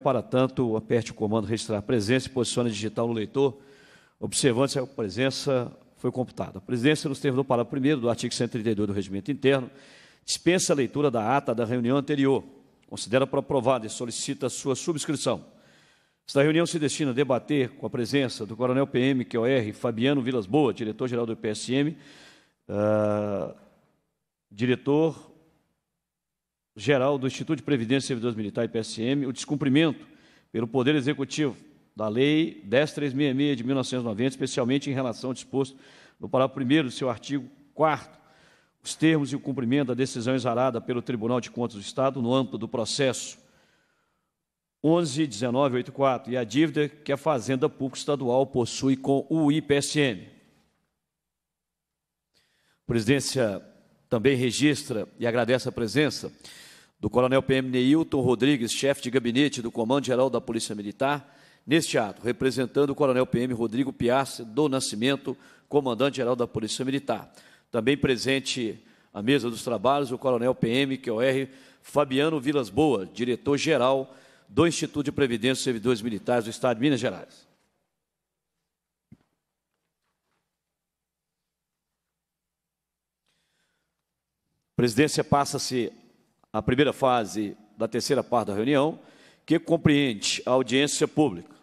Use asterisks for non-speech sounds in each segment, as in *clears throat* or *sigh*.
Para tanto, aperte o comando registrar a presença e posicione digital no leitor, observando se a presença foi computada. A presença, nos termos do parágrafo 1 do artigo 132 do Regimento Interno, dispensa a leitura da ata da reunião anterior, considera para aprovada e solicita sua subscrição. Esta reunião se destina a debater com a presença do Coronel PM QR Fabiano Vilas Boa, diretor-geral do IPSM, uh, ah, diretor geral do Instituto de Previdência e Servidores Militares, IPSM, o descumprimento pelo Poder Executivo da Lei 10.366 de 1990, especialmente em relação ao disposto no parágrafo 1 do seu artigo 4 os termos e o cumprimento da decisão exarada pelo Tribunal de Contas do Estado no âmbito do processo 11.19.84 e a dívida que a Fazenda Pública Estadual possui com o IPSM. A presidência também registra e agradece a presença do coronel PM Neilton Rodrigues, chefe de gabinete do Comando Geral da Polícia Militar, neste ato, representando o coronel PM Rodrigo Piazza do Nascimento, comandante geral da Polícia Militar. Também presente à mesa dos trabalhos o coronel PM QR é Fabiano Vilas Boa, diretor geral do Instituto de Previdência e Servidores Militares do Estado de Minas Gerais. A presidência passa-se a primeira fase da terceira parte da reunião, que compreende a audiência pública.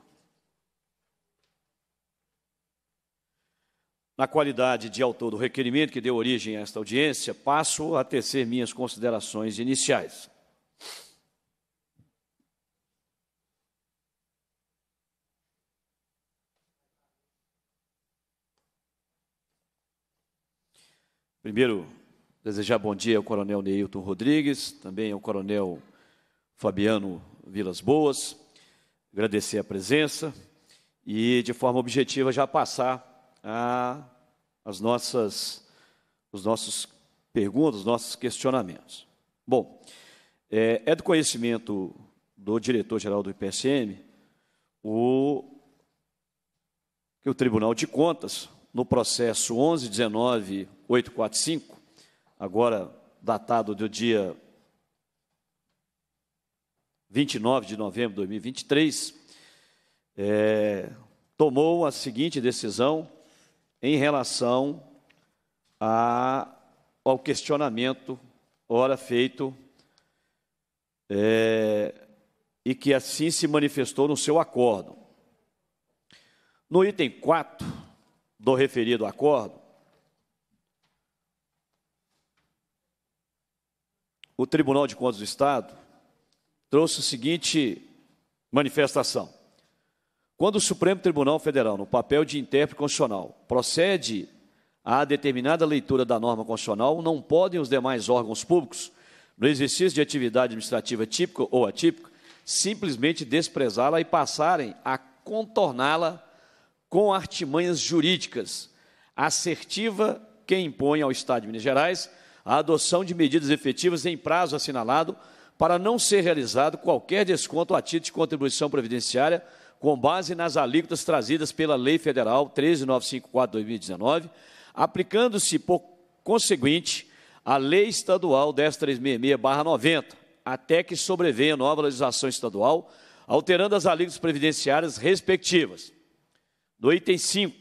Na qualidade de autor do requerimento que deu origem a esta audiência, passo a tecer minhas considerações iniciais. Primeiro, Desejar bom dia ao coronel Neilton Rodrigues, também ao coronel Fabiano Vilas Boas, agradecer a presença e, de forma objetiva, já passar a, as nossas os nossos perguntas, os nossos questionamentos. Bom, é, é do conhecimento do diretor-geral do IPSM o, que o Tribunal de Contas, no processo 11.19.845, agora datado do dia 29 de novembro de 2023, é, tomou a seguinte decisão em relação a, ao questionamento, ora feito, é, e que assim se manifestou no seu acordo. No item 4 do referido acordo, o Tribunal de Contas do Estado trouxe a seguinte manifestação. Quando o Supremo Tribunal Federal, no papel de intérprete constitucional, procede à determinada leitura da norma constitucional, não podem os demais órgãos públicos, no exercício de atividade administrativa típica ou atípica, simplesmente desprezá-la e passarem a contorná-la com artimanhas jurídicas, assertiva que impõe ao Estado de Minas Gerais a adoção de medidas efetivas em prazo assinalado para não ser realizado qualquer desconto a título de contribuição previdenciária com base nas alíquotas trazidas pela Lei Federal 13954/2019, aplicando-se por conseguinte a Lei Estadual 10.366/90, até que sobrevenha nova legislação estadual, alterando as alíquotas previdenciárias respectivas. No item 5,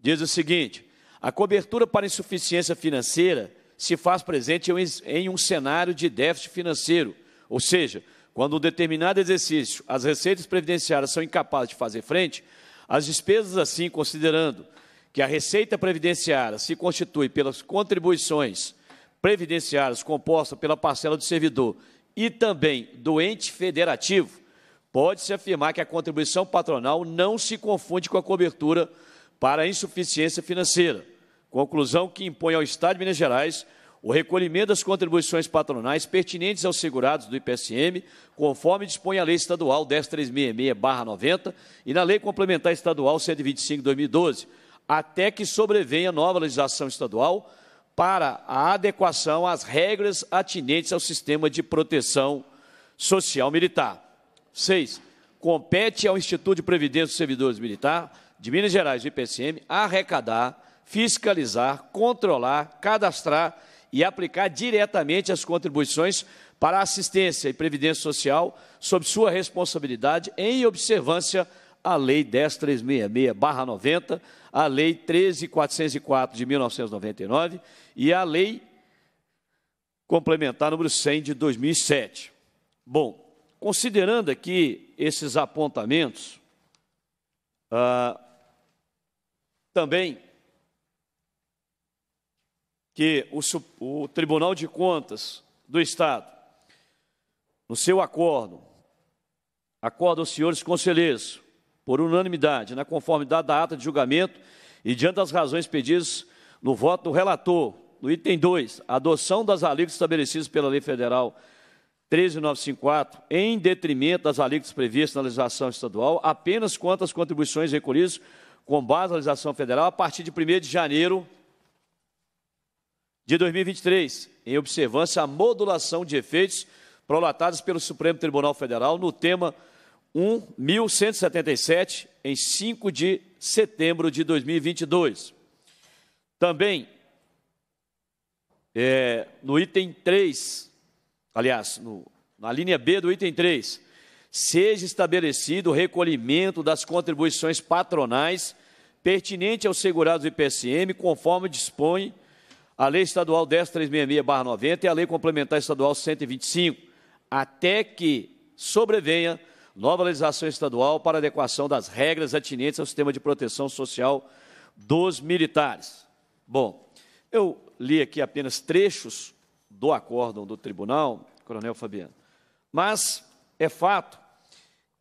diz o seguinte: a cobertura para insuficiência financeira se faz presente em um cenário de déficit financeiro, ou seja, quando um determinado exercício as receitas previdenciárias são incapazes de fazer frente, as despesas, assim, considerando que a receita previdenciária se constitui pelas contribuições previdenciárias compostas pela parcela do servidor e também do ente federativo, pode-se afirmar que a contribuição patronal não se confunde com a cobertura para insuficiência financeira. Conclusão que impõe ao Estado de Minas Gerais o recolhimento das contribuições patronais pertinentes aos segurados do IPSM, conforme dispõe a Lei Estadual 10366-90 e na Lei Complementar Estadual 125-2012, até que sobrevenha nova legislação estadual para a adequação às regras atinentes ao sistema de proteção social militar. 6. Compete ao Instituto de Previdência dos Servidores Militar de Minas Gerais, o IPSM, arrecadar, fiscalizar, controlar, cadastrar e aplicar diretamente as contribuições para assistência e previdência social sob sua responsabilidade em observância à Lei 10366-90, à Lei 13404 de 1999 e à Lei Complementar número 100 de 2007. Bom, considerando aqui esses apontamentos, ah, também que o, o Tribunal de Contas do Estado, no seu acordo, acorda os senhores conselheiros, por unanimidade, na né, conformidade da ata de julgamento e diante das razões pedidas no voto do relator, no item 2, adoção das alíquotas estabelecidas pela Lei Federal 13954, em detrimento das alíquotas previstas na legislação estadual, apenas quanto às contribuições recolhidas com base na legislação federal a partir de 1 de janeiro de 2023, em observância à modulação de efeitos prolatados pelo Supremo Tribunal Federal no tema 1177, em 5 de setembro de 2022. Também, é, no item 3, aliás, no, na linha B do item 3, seja estabelecido o recolhimento das contribuições patronais pertinente aos segurados do IPSM, conforme dispõe a Lei Estadual 10366-90 e a Lei Complementar Estadual 125, até que sobrevenha nova legislação estadual para adequação das regras atinentes ao sistema de proteção social dos militares. Bom, eu li aqui apenas trechos do acórdão do tribunal, Coronel Fabiano, mas é fato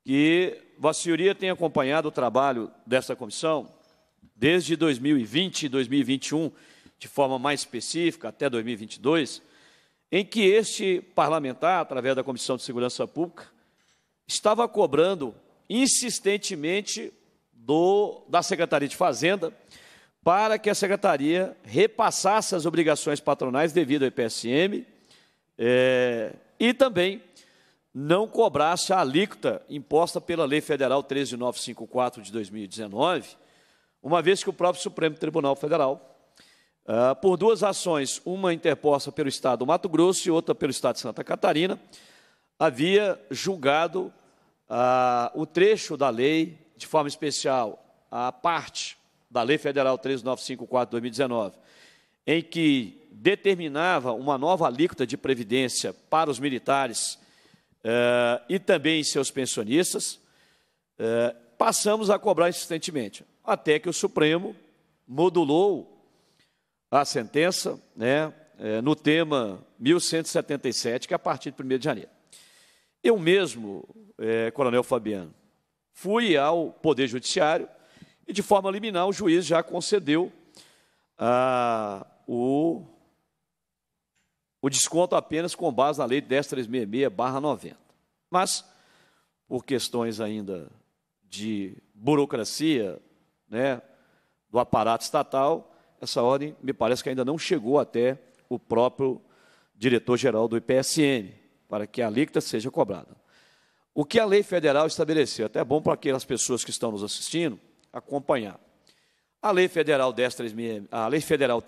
que Vossa Senhoria tem acompanhado o trabalho dessa comissão desde 2020 e 2021 de forma mais específica até 2022, em que este parlamentar, através da Comissão de Segurança Pública, estava cobrando insistentemente do, da Secretaria de Fazenda para que a Secretaria repassasse as obrigações patronais devido ao IPSM é, eh, e também não cobrasse a alíquota imposta pela Lei Federal 13954 de 2019, uma vez que o próprio Supremo Tribunal Federal uh, por duas ações, uma interposta pelo Estado do Mato Grosso e outra pelo Estado de Santa Catarina, havia julgado uh, o trecho da lei, de forma especial a parte da Lei Federal 3954-2019, em que determinava uma nova alíquota de previdência para os militares uh, e também seus pensionistas, eh, passamos a cobrar insistentemente, até que o Supremo modulou a sentença né, é, no tema 1177, que é a partir de 1 de janeiro. Eu mesmo, é, Coronel Fabiano, fui ao Poder Judiciário e, de forma liminar, o juiz já concedeu a ah, o, o desconto apenas com base na Lei 10366-90. Mas, por questões ainda de burocracia né, do aparato estatal, essa ordem me parece que ainda não chegou até o próprio diretor-geral do IPSN, para que a alíquota seja cobrada. O que a lei federal estabeleceu, até é bom para aquelas pessoas que estão nos assistindo acompanhar. A Lei Federal 3954 a Lei Federal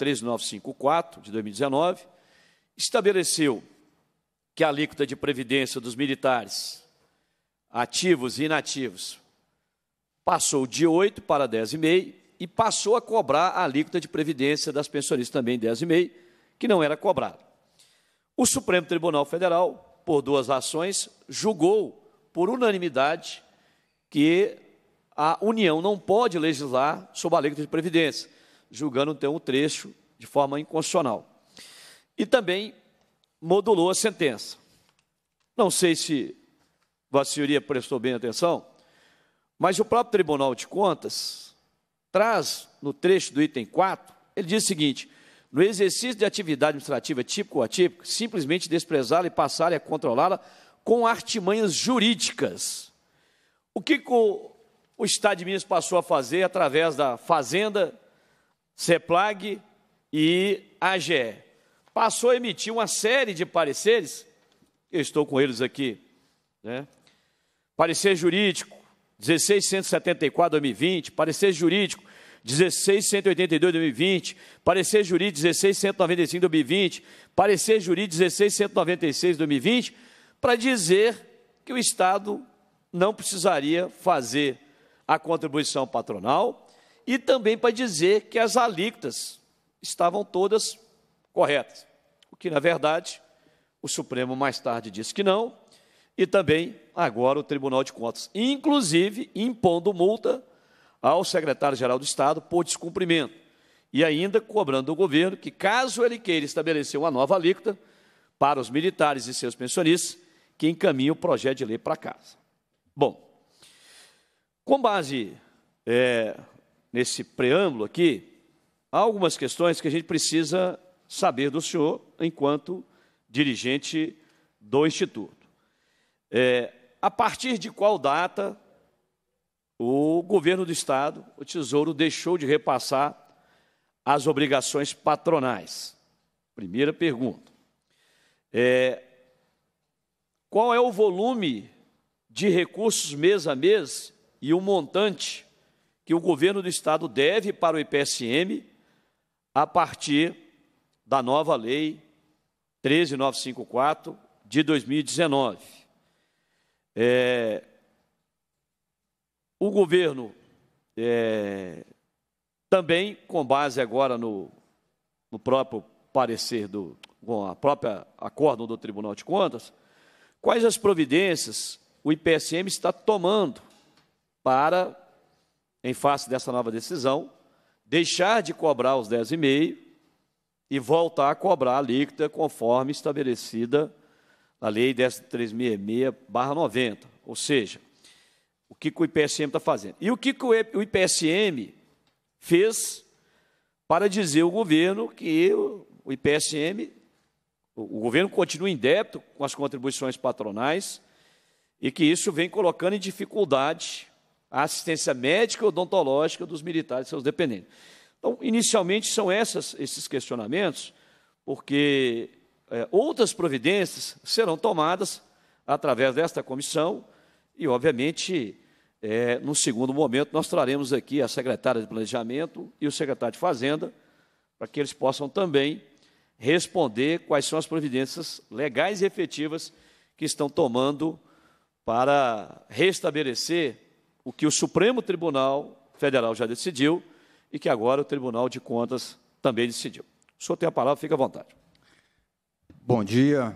de 2019 estabeleceu que a alíquota de previdência dos militares ativos e inativos passou de 8 para 10,5 e passou a cobrar a alíquota de previdência das pensionistas também 10,5, que não era cobrada. O Supremo Tribunal Federal, por duas ações, julgou por unanimidade que a União não pode legislar sobre a alíquota de previdência, julgando ter então, um trecho de forma inconstitucional. E também modulou a sentença. Não sei se a senhoria prestou bem atenção, mas o próprio Tribunal de Contas traz no trecho do item 4, ele diz o seguinte: no exercício de atividade administrativa típica ou atípica, simplesmente desprezá-la e passar a controlá-la com artimanhas jurídicas. O que o, o Estado de Minas passou a fazer através da Fazenda, CEPLAG e AGE? Passou a emitir uma série de pareceres, eu estou com eles aqui, né? parecer jurídico, 16174 2020, parecer jurídico 16182 2020, parecer jurídico 16195 2020, parecer jurídico 16196 2020, para dizer que o Estado não precisaria fazer a contribuição patronal e também para dizer que as alíquotas estavam todas corretas. O que, na verdade, o Supremo mais tarde disse que não, e também agora o Tribunal de Contas, inclusive impondo multa ao secretário-geral do Estado por descumprimento e ainda cobrando o governo que, caso ele queira estabelecer uma nova alíquota para os militares e seus pensionistas, que encaminhe o projeto de lei para casa. Bom, com base é, nesse preâmbulo aqui, há algumas questões que a gente precisa saber do senhor enquanto dirigente do Instituto. É, a partir de qual data o governo do Estado, o Tesouro, deixou de repassar as obrigações patronais? Primeira pergunta. É, qual é o volume de recursos mês a mês e o montante que o governo do Estado deve para o IPSM a partir da nova lei 13954 de 2019? É, o governo é, também, com base agora no, no próprio parecer do, com a própria acordo do Tribunal de Contas, quais as providências o IPSM está tomando para, em face dessa nova decisão, deixar de cobrar os 10,5 e voltar a cobrar a alíquota conforme estabelecida da Lei 10366-90. Ou seja, o que, que o IPSM está fazendo. E o que, que o IPSM fez para dizer ao governo que o IPSM, o governo continua débito com as contribuições patronais e que isso vem colocando em dificuldade a assistência médica e odontológica dos militares e seus dependentes. Então, inicialmente, são essas, esses questionamentos, porque é, outras providências serão tomadas através desta comissão e, obviamente, é, no segundo momento, nós traremos aqui a secretária de Planejamento e o secretário de Fazenda para que eles possam também responder quais são as providências legais e efetivas que estão tomando para restabelecer o que o Supremo Tribunal Federal já decidiu e que agora o Tribunal de Contas também decidiu. O senhor tem a palavra, fica à vontade. Bom dia.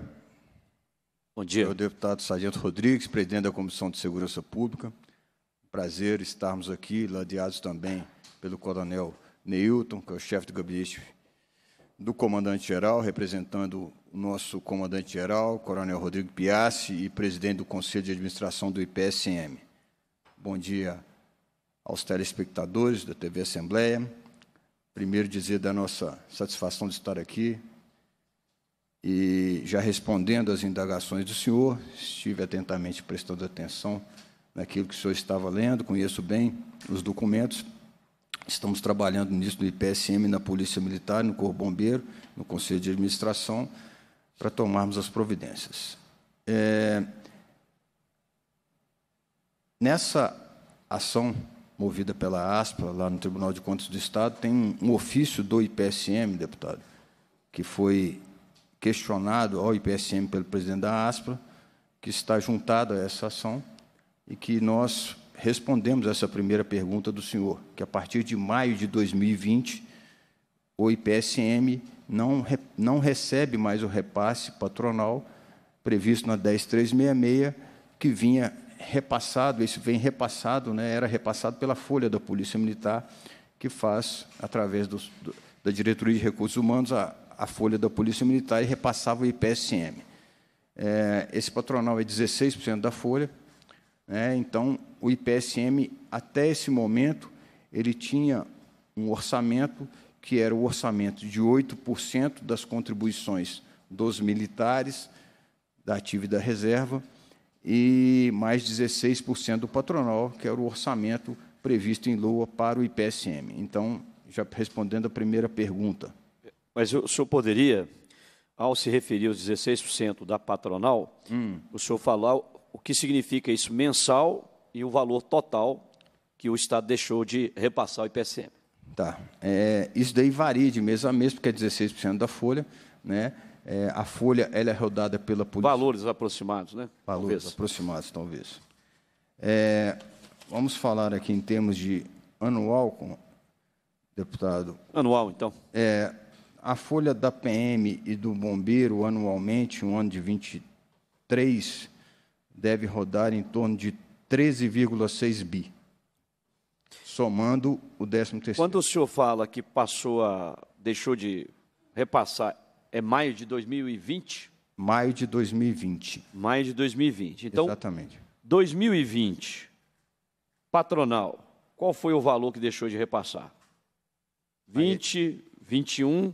Bom dia. Eu, deputado Sargento Rodrigues, presidente da Comissão de Segurança Pública. Prazer estarmos aqui, ladeados também pelo coronel Neilton, que é o chefe de gabinete do comandante-geral, representando o nosso comandante-geral, coronel Rodrigo Piassi, e presidente do Conselho de Administração do IPSM. Bom dia aos telespectadores da TV Assembleia. Primeiro dizer da nossa satisfação de estar aqui, e já respondendo às indagações do senhor, estive atentamente prestando atenção naquilo que o senhor estava lendo, conheço bem os documentos. Estamos trabalhando nisso no IPSM, na Polícia Militar, no Corpo Bombeiro, no Conselho de Administração, para tomarmos as providências. É, nessa ação movida pela ASPA, lá no Tribunal de Contas do Estado, tem um ofício do IPSM, deputado, que foi questionado ao IPSM pelo presidente da ASPRA, que está juntado a essa ação e que nós respondemos essa primeira pergunta do senhor, que a partir de maio de 2020 o IPSM não, não recebe mais o repasse patronal previsto na 10366, que vinha repassado, isso vem repassado, né, era repassado pela folha da Polícia Militar, que faz, através do, da Diretoria de Recursos Humanos, a, a folha da Polícia Militar e repassava o IPSM. É, esse patronal é 16% da folha, né, então o IPSM, até esse momento, ele tinha um orçamento que era o orçamento de 8% das contribuições dos militares, da ativa e da reserva, e mais 16% do patronal, que era o orçamento previsto em LOA para o IPSM. Então, já respondendo a primeira pergunta, mas o senhor poderia, ao se referir aos 16% da patronal, hum. o senhor falar o que significa isso mensal e o valor total que o Estado deixou de repassar ao IPCM? Tá. É, isso daí varia de mês a mês, porque é 16% da folha, né? É, a folha ela é rodada pela polícia. Valores aproximados, né? Valores talvez. aproximados, talvez. É, vamos falar aqui em termos de anual, deputado. Anual, então. É, a folha da PM e do bombeiro anualmente, um ano de 23, deve rodar em torno de 13,6 bi, somando o 13º. Quando o senhor fala que passou a deixou de repassar, é maio de 2020? Maio de 2020. Maio de 2020. Então, Exatamente. 2020, patronal, qual foi o valor que deixou de repassar? 20, 21,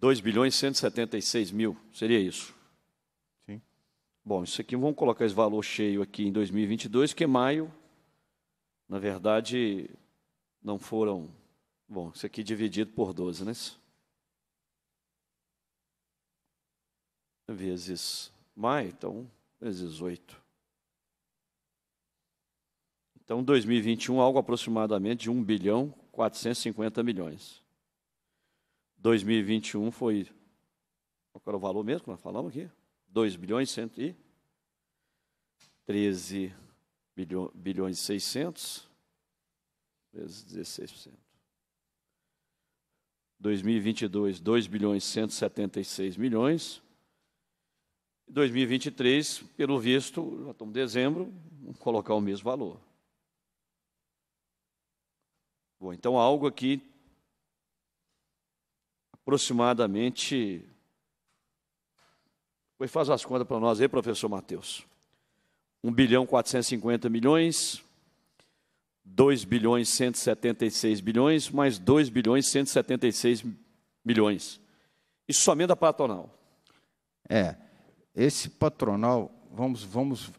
2 bilhões 176 mil, seria isso? Sim. Bom, isso aqui, vamos colocar esse valor cheio aqui em 2022, que maio, na verdade, não foram... Bom, isso aqui dividido por 12, né? Vezes maio, então, vezes 8. Então, 2021, algo aproximadamente de 1 bilhão 450 milhões. 2021 foi. Qual era o valor mesmo que nós falamos aqui? 2 bilhões e 13 bilhões e 600 vezes 16%. 2022, 2 bilhões 176 milhões. 2023, pelo visto, já estamos em dezembro, vamos colocar o mesmo valor. Bom, então algo aqui aproximadamente. Pois faz as contas para nós aí, professor Matheus. 1 bilhão 450 milhões, 2 bilhões 176 bilhões, mais 2 bilhões 176 milhões. Isso somente da patronal. É. Esse patronal, vamos, vamos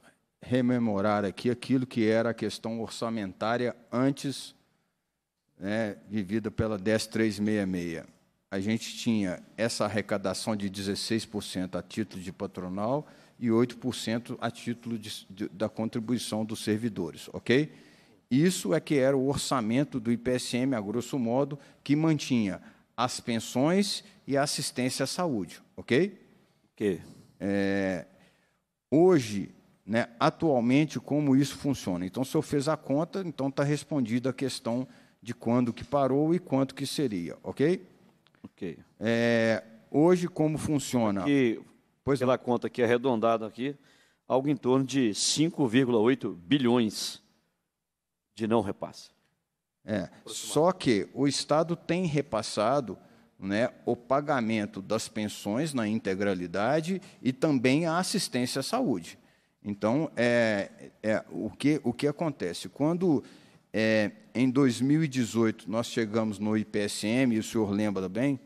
rememorar aqui aquilo que era a questão orçamentária antes né, vivida pela 10366 a gente tinha essa arrecadação de 16% a título de patronal e 8% a título de, de, da contribuição dos servidores, ok? Isso é que era o orçamento do IPSM, a grosso modo, que mantinha as pensões e a assistência à saúde, ok? Que É, hoje, né, atualmente, como isso funciona? Então, se eu fez a conta, então está respondida a questão de quando que parou e quanto que seria, ok? Ok. É, hoje, como funciona? Aqui, pois pela conta aqui arredondada aqui, algo em torno de 5,8 bilhões de não repasse. É, só que o Estado tem repassado né, o pagamento das pensões na integralidade e também a assistência à saúde. Então, é, é, o, que, o que acontece? Quando é, em 2018, nós chegamos no IPSM, e o senhor lembra bem,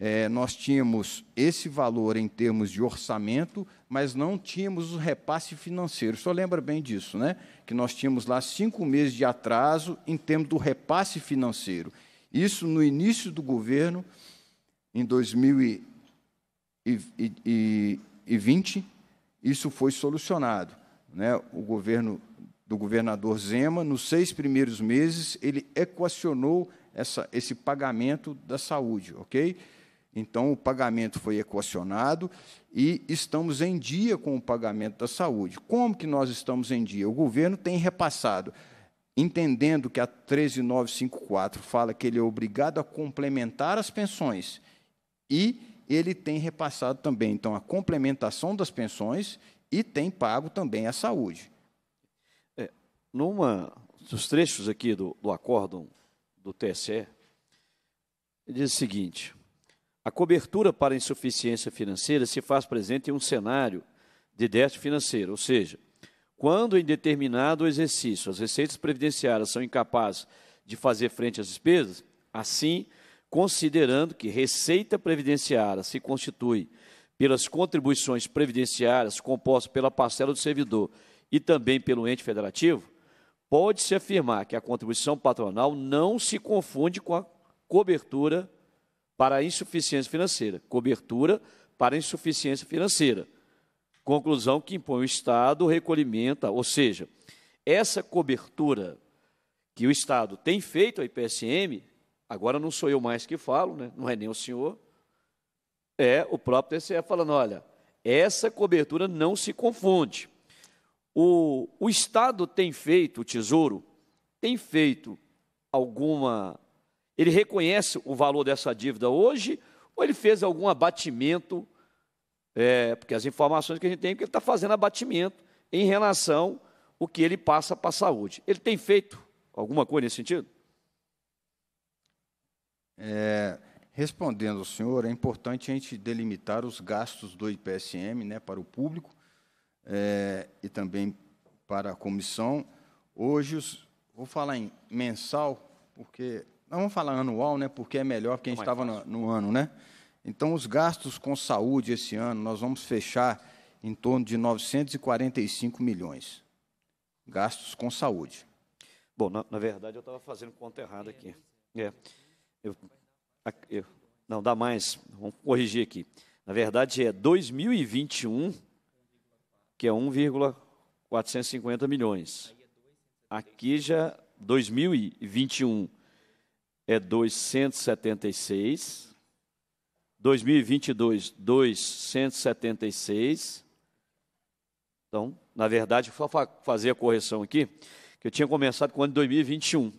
é, nós tínhamos esse valor em termos de orçamento, mas não tínhamos o repasse financeiro. O senhor lembra bem disso, né? Que nós tínhamos lá cinco meses de atraso em termos do repasse financeiro. Isso no início do governo, em 2020, isso foi solucionado. Né? O governo do governador Zema, nos seis primeiros meses, ele equacionou essa, esse pagamento da saúde, ok? Então, o pagamento foi equacionado e estamos em dia com o pagamento da saúde. Como que nós estamos em dia? O governo tem repassado, entendendo que a 13954 fala que ele é obrigado a complementar as pensões e ele tem repassado também, então, a complementação das pensões e tem pago também a saúde numa dos trechos aqui do, do acórdão do TSE, ele diz o seguinte: a cobertura para insuficiência financeira se faz presente em um cenário de déficit financeiro, ou seja, quando em determinado exercício as receitas previdenciárias são incapazes de fazer frente às despesas, assim, considerando que receita previdenciária se constitui pelas contribuições previdenciárias compostas pela parcela do servidor e também pelo ente federativo, pode-se afirmar que a contribuição patronal não se confunde com a cobertura para insuficiência financeira. Cobertura para insuficiência financeira. Conclusão que impõe o Estado recolhimento, ou seja, essa cobertura que o Estado tem feito a IPSM, agora não sou eu mais que falo, né? não é nem o senhor, é o próprio TCE falando, olha, essa cobertura não se confunde. O, o Estado tem feito, o Tesouro, tem feito alguma. Ele reconhece o valor dessa dívida hoje, ou ele fez algum abatimento, é, porque as informações que a gente tem é que ele está fazendo abatimento em relação ao que ele passa para a saúde. Ele tem feito alguma coisa nesse sentido? É, respondendo ao senhor, é importante a gente delimitar os gastos do IPSM né, para o público é, e também para a comissão. Hoje, os, vou falar em mensal, porque. Não vamos falar anual, né? Porque é melhor, porque a gente estava é no, no ano, né? Então, os gastos com saúde esse ano, nós vamos fechar em torno de 945 milhões. Gastos com saúde. Bom, na, na verdade, eu estava fazendo conta errada aqui. É. Eu, eu, não, dá mais. Vamos corrigir aqui. Na verdade, é 2021 que é 1,450 milhões. Aqui já 2021 é 276, 2022 276. Então, na verdade, só fazer a correção aqui, que eu tinha começado com o ano de 2021.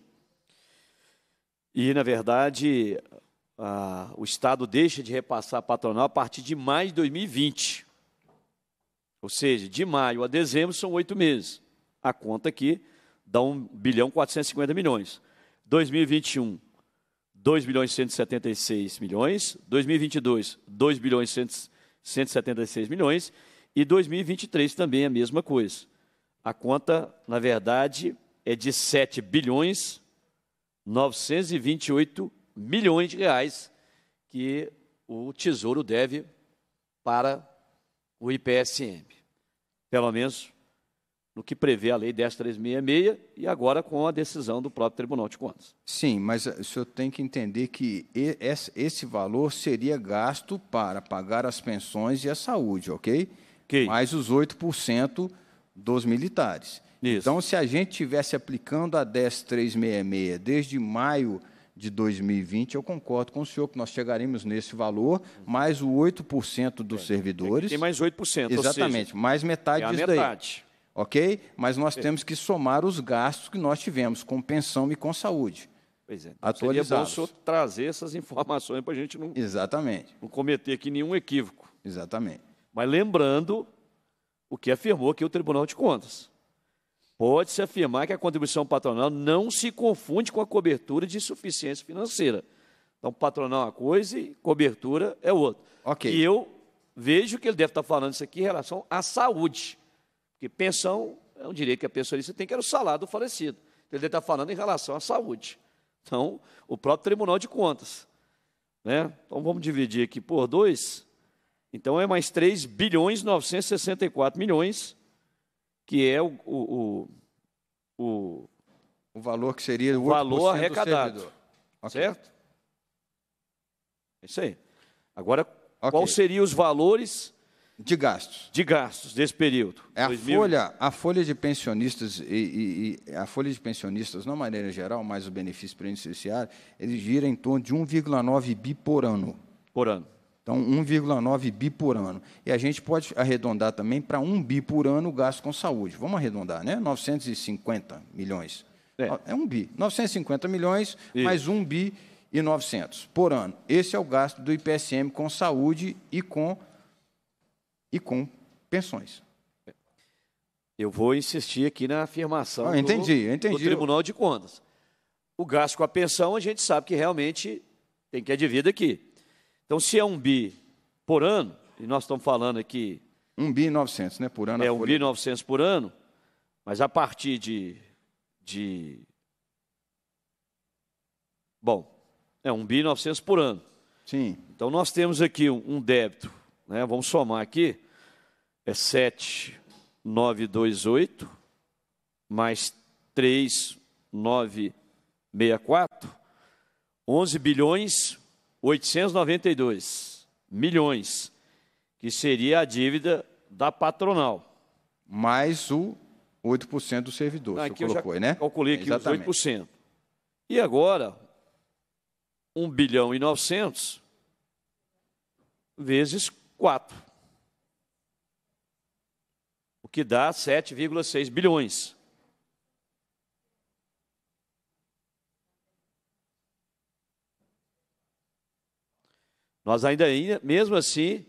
E, na verdade, a, o Estado deixa de repassar a patronal a partir de maio de 2020. Ou seja, de maio a dezembro são oito meses. A conta aqui dá 1 bilhão 450 milhões. 2021, 2 bilhões 176 milhões. 2022, 2 bilhões 176 milhões. E 2023 também é a mesma coisa. A conta, na verdade, é de 7 bilhões 928 milhões de reais que o Tesouro deve para o IPSM, pelo menos no que prevê a Lei 10.366 e agora com a decisão do próprio Tribunal de Contas. Sim, mas eh, o senhor tem que entender que esse valor seria gasto para pagar as pensões e a saúde, ok? okay. Mais os 8% dos militares. Isso. Então, se a gente tivesse aplicando a 10.366 desde maio de 2020, eu concordo com o senhor que nós chegaremos nesse valor, mais o 8% dos é, servidores. Tem mais 8%. Exatamente, seja, mais metade é a disso metade. daí. Ok? Mas nós é. temos que somar os gastos que nós tivemos com pensão e com saúde. Pois é. Atualizados. Então seria bom o senhor trazer essas informações para a gente não, Exatamente. não cometer aqui nenhum equívoco. Exatamente. Mas lembrando o que afirmou aqui o Tribunal de Contas pode-se afirmar que a contribuição patronal não se confunde com a cobertura de insuficiência financeira. Então, patronal é uma coisa e cobertura é outra. Okay. E eu vejo que ele deve estar falando isso aqui em relação à saúde, porque pensão é um direito que a pensionista tem, que era o salário do falecido. Então, ele deve estar falando em relação à saúde. Então, o próprio Tribunal de Contas. Né? Então, vamos dividir aqui por dois. Então, é mais 3 bilhões 964 milhões que é o, o, o, o valor que seria o valor arrecadado. Okay. Certo? É isso aí. Agora, okay. qual seriam os valores de gastos? De gastos desse período. É a, folha, a folha de pensionistas e, e, e, a folha de pensionistas, não maneira geral, mas o benefício previdenciário, ele gira em torno de 1,9 bi por ano. Por ano. Então, 1,9 bi por ano. E a gente pode arredondar também para 1 bi por ano o gasto com saúde. Vamos arredondar, né? 950 milhões. É, é 1 bi. 950 milhões Isso. mais 1 bi e 900 por ano. Esse é o gasto do IPSM com saúde e com, e com pensões. Eu vou insistir aqui na afirmação ah, entendi, do, entendi. do Tribunal de Contas. O gasto com a pensão, a gente sabe que realmente tem que adivinhar aqui. Então, se é um bi por ano, e nós estamos falando aqui. Um bi e 900, né? Por ano. É um folha... bi 900 por ano, mas a partir de, de. Bom, é um bi e 900 por ano. Sim. Então, nós temos aqui um, um débito, né? Vamos somar aqui. É 7,928 mais 3,964, 11 bilhões 892 milhões, que seria a dívida da patronal. Mais o 8% do servidor, Não, você colocou, né? Calculei aqui Exatamente. os 8%. E agora, 1 bilhão e 900 vezes 4, o que dá 7,6 bilhões. Nós ainda, mesmo assim,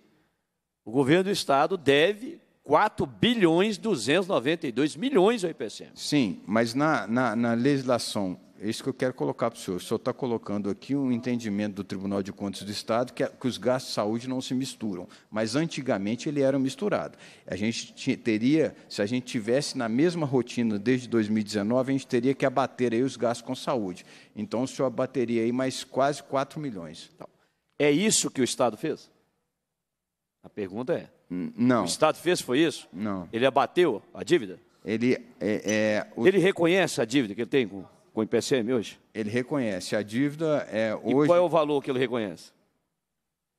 o governo do Estado deve 4 bilhões 292 milhões ao IPCM. Sim, mas na, na, na legislação, é isso que eu quero colocar para o senhor, o senhor está colocando aqui um entendimento do Tribunal de Contas do Estado que, é que os gastos de saúde não se misturam, mas antigamente ele era misturado. A gente teria, se a gente tivesse na mesma rotina desde 2019, a gente teria que abater aí os gastos com saúde. Então, o senhor abateria aí mais quase 4 milhões. Tá. É isso que o Estado fez? A pergunta é: hum, não. O Estado fez foi isso? Não. Ele abateu a dívida? Ele, é, é, o... ele reconhece a dívida que ele tem com, com o IPCM hoje? Ele reconhece. A dívida é hoje. E qual é o valor que ele reconhece?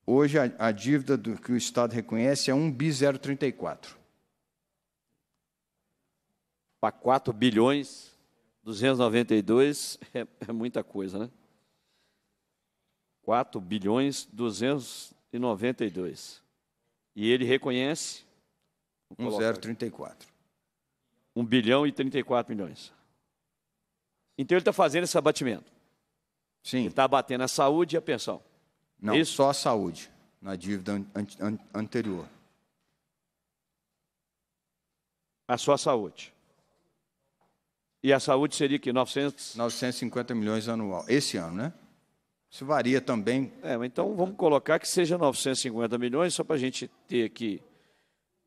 Hoje a, a dívida do, que o Estado reconhece é 1 bi 034. Para 4 bilhões 292 é, é muita coisa, né? 4 bilhões 292. E ele reconhece 1,034. 1 bilhão e 34 milhões. Então ele está fazendo esse abatimento. Sim. Ele está abatendo a saúde e a pensão. Não, Isso? só a saúde, na dívida an an anterior. A sua saúde. E a saúde seria que 900? 950 milhões anual. Esse ano, né? Isso varia também. É, então vamos colocar que seja 950 milhões, só para a gente ter aqui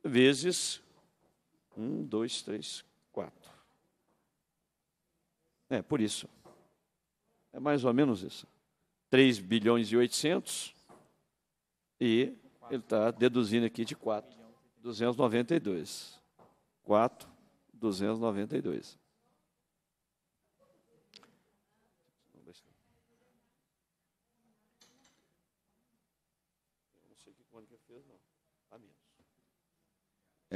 vezes 1, 2, 3, 4. É, por isso. É mais ou menos isso. 3 bilhões e 800 e ele está deduzindo aqui de 4, 292. 4, 292.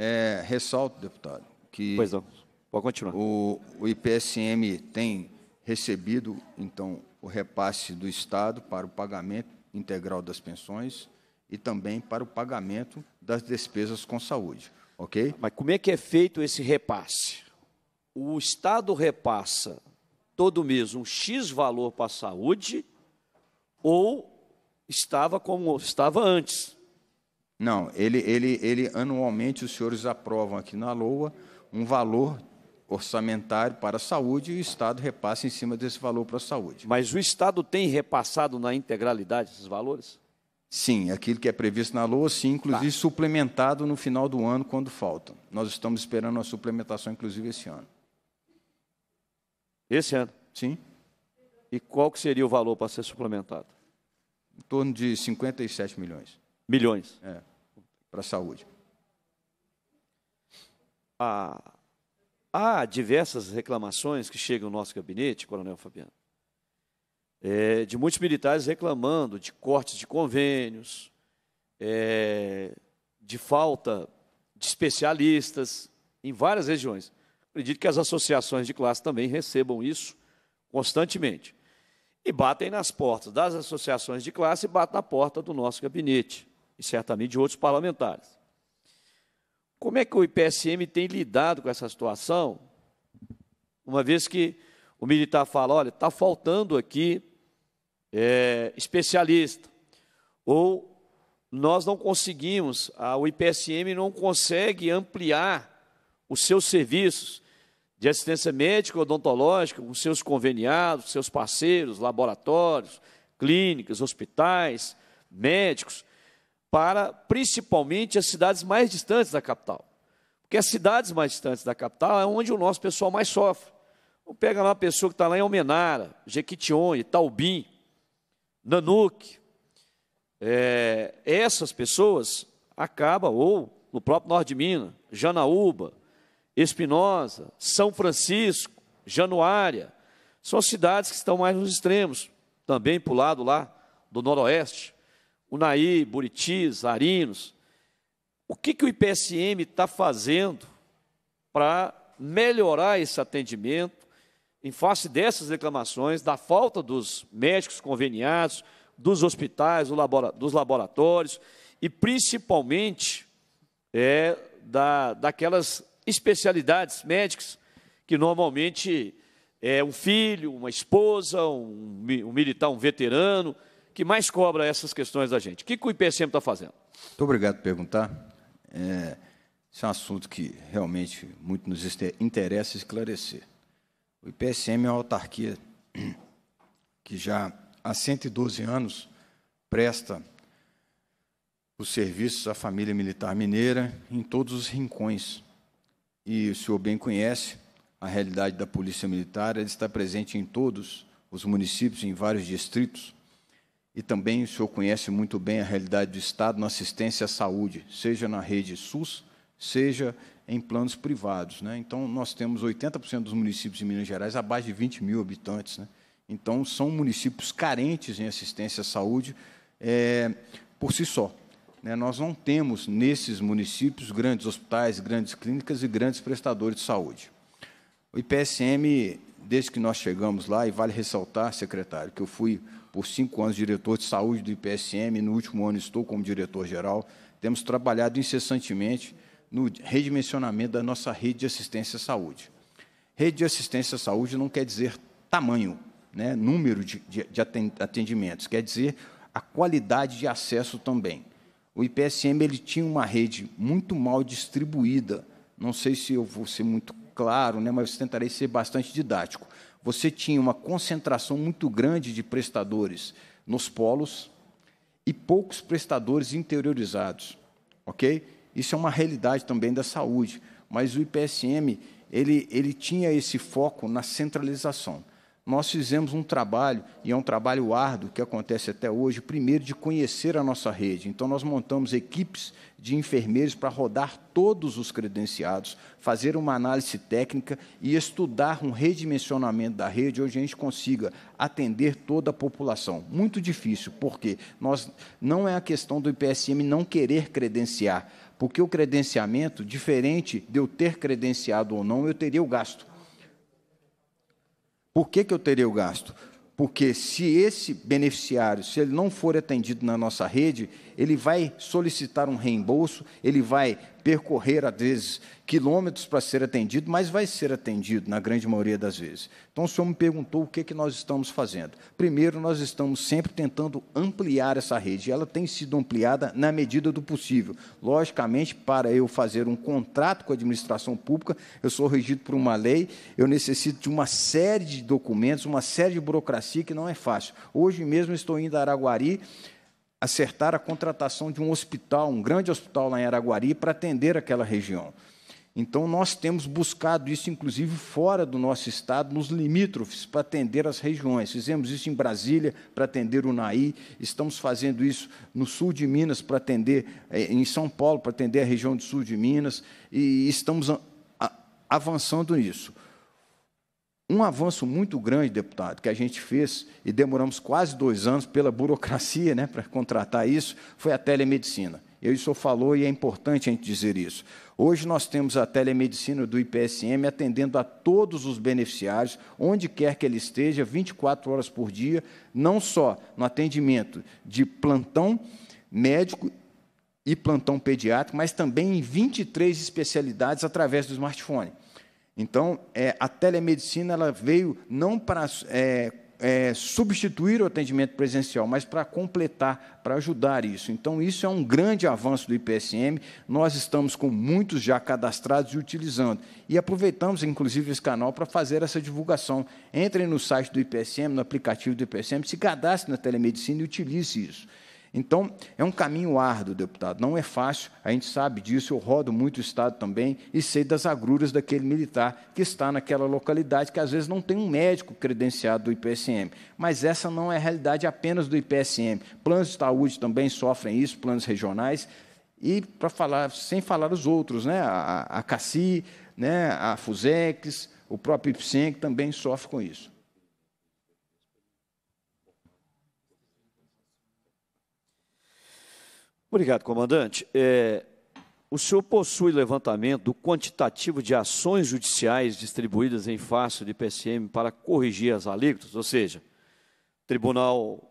É, ressalto, deputado, que pois não. Pode continuar. O, o IPSM tem recebido, então, o repasse do Estado para o pagamento integral das pensões e também para o pagamento das despesas com saúde, ok? Mas como é que é feito esse repasse? O Estado repassa todo mês um X valor para a saúde ou estava como estava antes? Não, ele, ele, ele anualmente os senhores aprovam aqui na LOA um valor orçamentário para a saúde e o Estado repassa em cima desse valor para a saúde. Mas o Estado tem repassado na integralidade esses valores? Sim, aquilo que é previsto na LOA, sim, inclusive tá. suplementado no final do ano, quando faltam. Nós estamos esperando a suplementação, inclusive, esse ano. Esse ano? Sim. E qual que seria o valor para ser suplementado? Em torno de 57 milhões. Milhões? É para a saúde. Ah, há diversas reclamações que chegam ao nosso gabinete, Coronel Fabiano, é, de muitos militares reclamando de cortes de convênios, é, de falta de especialistas em várias regiões. Acredito que as associações de classe também recebam isso constantemente. E batem nas portas das associações de classe e batem na porta do nosso gabinete e certamente de outros parlamentares. Como é que o IPSM tem lidado com essa situação? Uma vez que o militar fala, olha, está faltando aqui é, especialista, ou nós não conseguimos, a, o IPSM não consegue ampliar os seus serviços de assistência médica odontológica, com seus conveniados, seus parceiros, laboratórios, clínicas, hospitais, médicos, para principalmente as cidades mais distantes da capital. Porque as cidades mais distantes da capital é onde o nosso pessoal mais sofre. Vamos então, pega uma pessoa que está lá em Almenara, Jequitinhonha, Itaubim, Nanuque. É, essas pessoas acabam, ou no próprio norte de Minas, Janaúba, Espinosa, São Francisco, Januária, são as cidades que estão mais nos extremos, também para o lado lá do noroeste. Unaí, buritis, arinos, O que, que o IPSM está fazendo para melhorar esse atendimento em face dessas reclamações, da falta dos médicos conveniados, dos hospitais, dos laboratórios e principalmente é, da, daquelas especialidades médicas que normalmente é um filho, uma esposa, um, um militar, um veterano, que mais cobra essas questões da gente. O que, que o IPCM está fazendo? Muito obrigado por perguntar. É, esse é um assunto que realmente muito nos interessa esclarecer. O IPSM é uma autarquia *clears throat* que já há 112 anos presta os serviços à família militar mineira em todos os rincões. E o senhor bem conhece a realidade da Polícia Militar, ela está presente em todos os municípios, em vários distritos e também o senhor conhece muito bem a realidade do Estado na assistência à saúde, seja na rede SUS, seja em planos privados. Né? Então, nós temos 80% dos municípios de Minas Gerais abaixo de 20 mil habitantes. Né? Então, são municípios carentes em assistência à saúde é, por si só. Né? Nós não temos nesses municípios grandes hospitais, grandes clínicas e grandes prestadores de saúde. O IPSM, desde que nós chegamos lá, e vale ressaltar, secretário, que eu fui por cinco anos diretor de saúde do IPSM, no último ano estou como diretor-geral. Temos trabalhado incessantemente no redimensionamento da nossa rede de assistência à saúde. Rede de assistência à saúde não quer dizer tamanho, né, número de, de, de atendimentos, quer dizer a qualidade de acesso também. O IPSM ele tinha uma rede muito mal distribuída. Não sei se eu vou ser muito claro, né, mas tentarei ser bastante didático você tinha uma concentração muito grande de prestadores nos polos e poucos prestadores interiorizados, ok? Isso é uma realidade também da saúde, mas o IPSM ele, ele tinha esse foco na centralização nós fizemos um trabalho, e é um trabalho árduo que acontece até hoje, primeiro de conhecer a nossa rede. Então, nós montamos equipes de enfermeiros para rodar todos os credenciados, fazer uma análise técnica e estudar um redimensionamento da rede, onde a gente consiga atender toda a população. Muito difícil, porque nós, não é a questão do IPSM não querer credenciar, porque o credenciamento, diferente de eu ter credenciado ou não, eu teria o gasto por que, que eu teria o gasto? Porque se esse beneficiário, se ele não for atendido na nossa rede, ele vai solicitar um reembolso, ele vai percorrer, às vezes, quilômetros para ser atendido, mas vai ser atendido na grande maioria das vezes. Então, o senhor me perguntou o que, é que nós estamos fazendo. Primeiro, nós estamos sempre tentando ampliar essa rede. Ela tem sido ampliada na medida do possível. Logicamente, para eu fazer um contrato com a administração pública, eu sou regido por uma lei, eu necessito de uma série de documentos, uma série de burocracia que não é fácil. Hoje mesmo estou indo a Araguari acertar a contratação de um hospital, um grande hospital lá em Araguari, para atender aquela região. Então, nós temos buscado isso, inclusive, fora do nosso estado, nos limítrofes, para atender as regiões. Fizemos isso em Brasília, para atender o Naí, estamos fazendo isso no sul de Minas, para atender, eh, em São Paulo, para atender a região do sul de Minas, e estamos avançando nisso. Um avanço muito grande, deputado, que a gente fez, e demoramos quase dois anos pela burocracia né, para contratar isso, foi a telemedicina. Eu isso falou e é importante a gente dizer isso. Hoje nós temos a telemedicina do IPSM atendendo a todos os beneficiários, onde quer que ele esteja, 24 horas por dia, não só no atendimento de plantão médico e plantão pediátrico, mas também em 23 especialidades através do smartphone. Então, é, a telemedicina ela veio não para é, é, substituir o atendimento presencial, mas para completar, para ajudar isso. Então, isso é um grande avanço do IPSM. Nós estamos com muitos já cadastrados e utilizando. E aproveitamos, inclusive, esse canal para fazer essa divulgação. Entrem no site do IPSM, no aplicativo do IPSM, se cadastre na telemedicina e utilize isso. Então, é um caminho árduo, deputado, não é fácil, a gente sabe disso, eu rodo muito o Estado também e sei das agruras daquele militar que está naquela localidade, que às vezes não tem um médico credenciado do IPSM. Mas essa não é a realidade apenas do IPSM. Planos de saúde também sofrem isso, planos regionais, e para falar, sem falar os outros, né? a, a CACI, né? a FUSEX, o próprio IPSEM, que também sofre com isso. Obrigado, comandante. É, o senhor possui levantamento do quantitativo de ações judiciais distribuídas em face de PCM para corrigir as alíquotas? Ou seja, Tribunal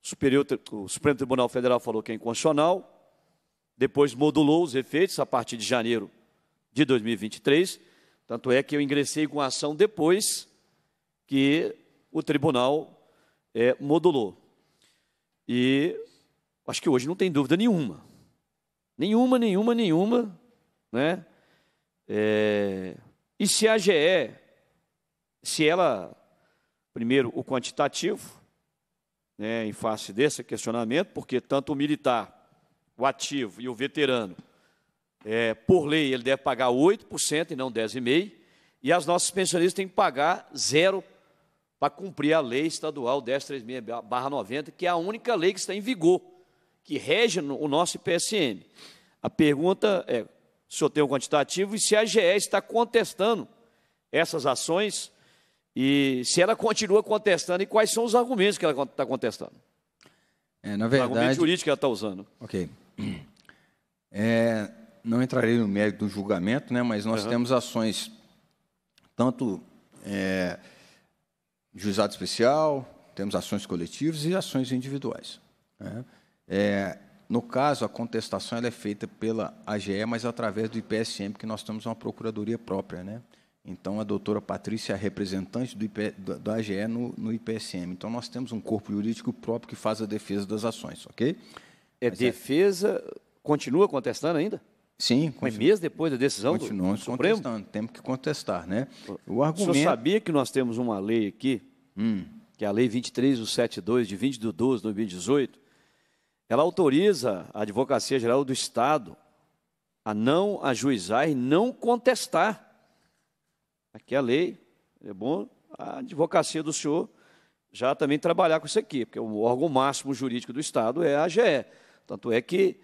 Superior, o Supremo Tribunal Federal falou que é inconstitucional, depois modulou os efeitos a partir de janeiro de 2023. Tanto é que eu ingressei com a ação depois que o tribunal é, modulou. E Acho que hoje não tem dúvida nenhuma. Nenhuma, nenhuma, nenhuma. Né? É... E se a GE, se ela, primeiro, o quantitativo, né, em face desse questionamento, porque tanto o militar, o ativo e o veterano, é, por lei, ele deve pagar 8% e não 10,5%, e as nossas pensionistas têm que pagar zero para cumprir a lei estadual 1036-90, que é a única lei que está em vigor que rege o nosso IPSM. A pergunta é se eu tenho um quantitativo e se a GE está contestando essas ações e se ela continua contestando e quais são os argumentos que ela está contestando. É, na verdade... O argumento jurídico que ela está usando. Ok. É, não entrarei no mérito do julgamento, né, mas nós uhum. temos ações tanto é, juizado especial, temos ações coletivas e ações individuais. Né? É, no caso, a contestação é feita pela AGE, mas é através do IPSM, que nós temos uma procuradoria própria. Né? Então, a doutora Patrícia é representante do, IP, do, AGE no, no, IPSM. Então, nós temos um corpo jurídico próprio que faz a defesa das ações, ok? É mas é defesa... É... Continua contestando ainda? Sim. Mas mesmo depois da decisão Continuamos do Supremo? contestando, temos que contestar, né? O argumento... O senhor sabia que nós temos uma lei aqui, hum. que é a Lei 23.072, de 20 de 12 de 2018, ela autoriza a Advocacia Geral do Estado a não ajuizar e não contestar. Aqui é a lei, é bom a advocacia do senhor já também trabalhar com isso aqui, porque o órgão máximo jurídico do Estado é a AGE. Tanto é que,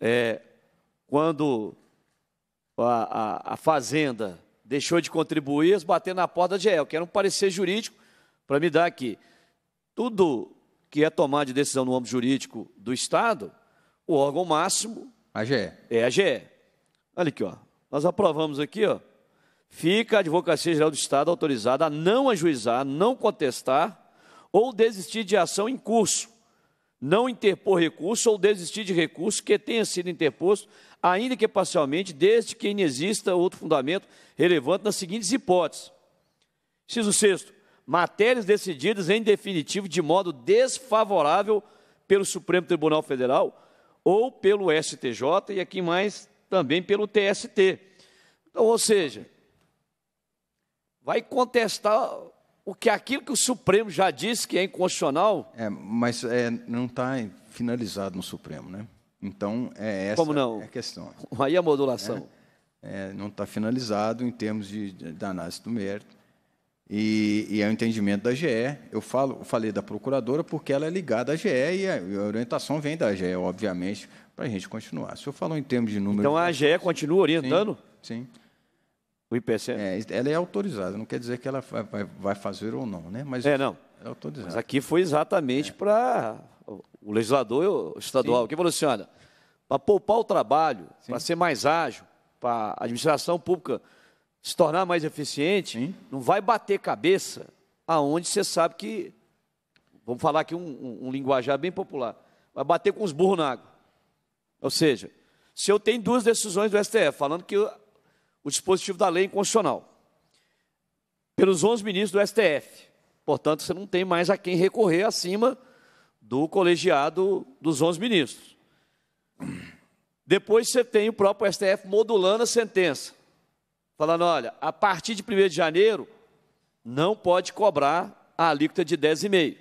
é, quando a, a, a, Fazenda deixou de contribuir, eles bateram na porta da AGE, eu quero um parecer jurídico para me dar aqui. Tudo que é tomar de decisão no âmbito jurídico do Estado, o órgão máximo é a GE. Olha aqui, ó. nós aprovamos aqui, ó. fica a Advocacia Geral do Estado autorizada a não ajuizar, não contestar ou desistir de ação em curso, não interpor recurso ou desistir de recurso que tenha sido interposto, ainda que parcialmente, desde que inexista outro fundamento relevante nas seguintes hipóteses. Inciso sexto, matérias decididas em definitivo de modo desfavorável pelo Supremo Tribunal Federal ou pelo STJ e aqui mais também pelo TST. Então, ou seja, vai contestar o que aquilo que o Supremo já disse que é inconstitucional. É, mas é, não está finalizado no Supremo, né? Então é essa Como não? É a questão. Aí a modulação. É, é não está finalizado em termos de, de, da análise do mérito. E, e é o entendimento da GE. Eu falo, falei da procuradora porque ela é ligada à GE e a, a orientação vem da GE, obviamente, para a gente continuar. Se eu falo em termos de número. Então a GE continua orientando? Sim. sim. O IPC? É, ela é autorizada, não quer dizer que ela vai fazer ou não, né? Mas é, não. É autorizada. Mas aqui foi exatamente é. para o legislador estadual. O Que falou assim: olha, para poupar o trabalho, para ser mais ágil, para a administração pública se tornar mais eficiente, Sim. não vai bater cabeça aonde você sabe que, vamos falar aqui um, um, um linguajar bem popular, vai bater com os burros na água. Ou seja, se eu tenho duas decisões do STF falando que o dispositivo da lei é inconstitucional, pelos 11 ministros do STF, portanto, você não tem mais a quem recorrer acima do colegiado dos 11 ministros. Depois você tem o próprio STF modulando a sentença falando: olha, a partir de 1 de janeiro, não pode cobrar a alíquota de 10,5.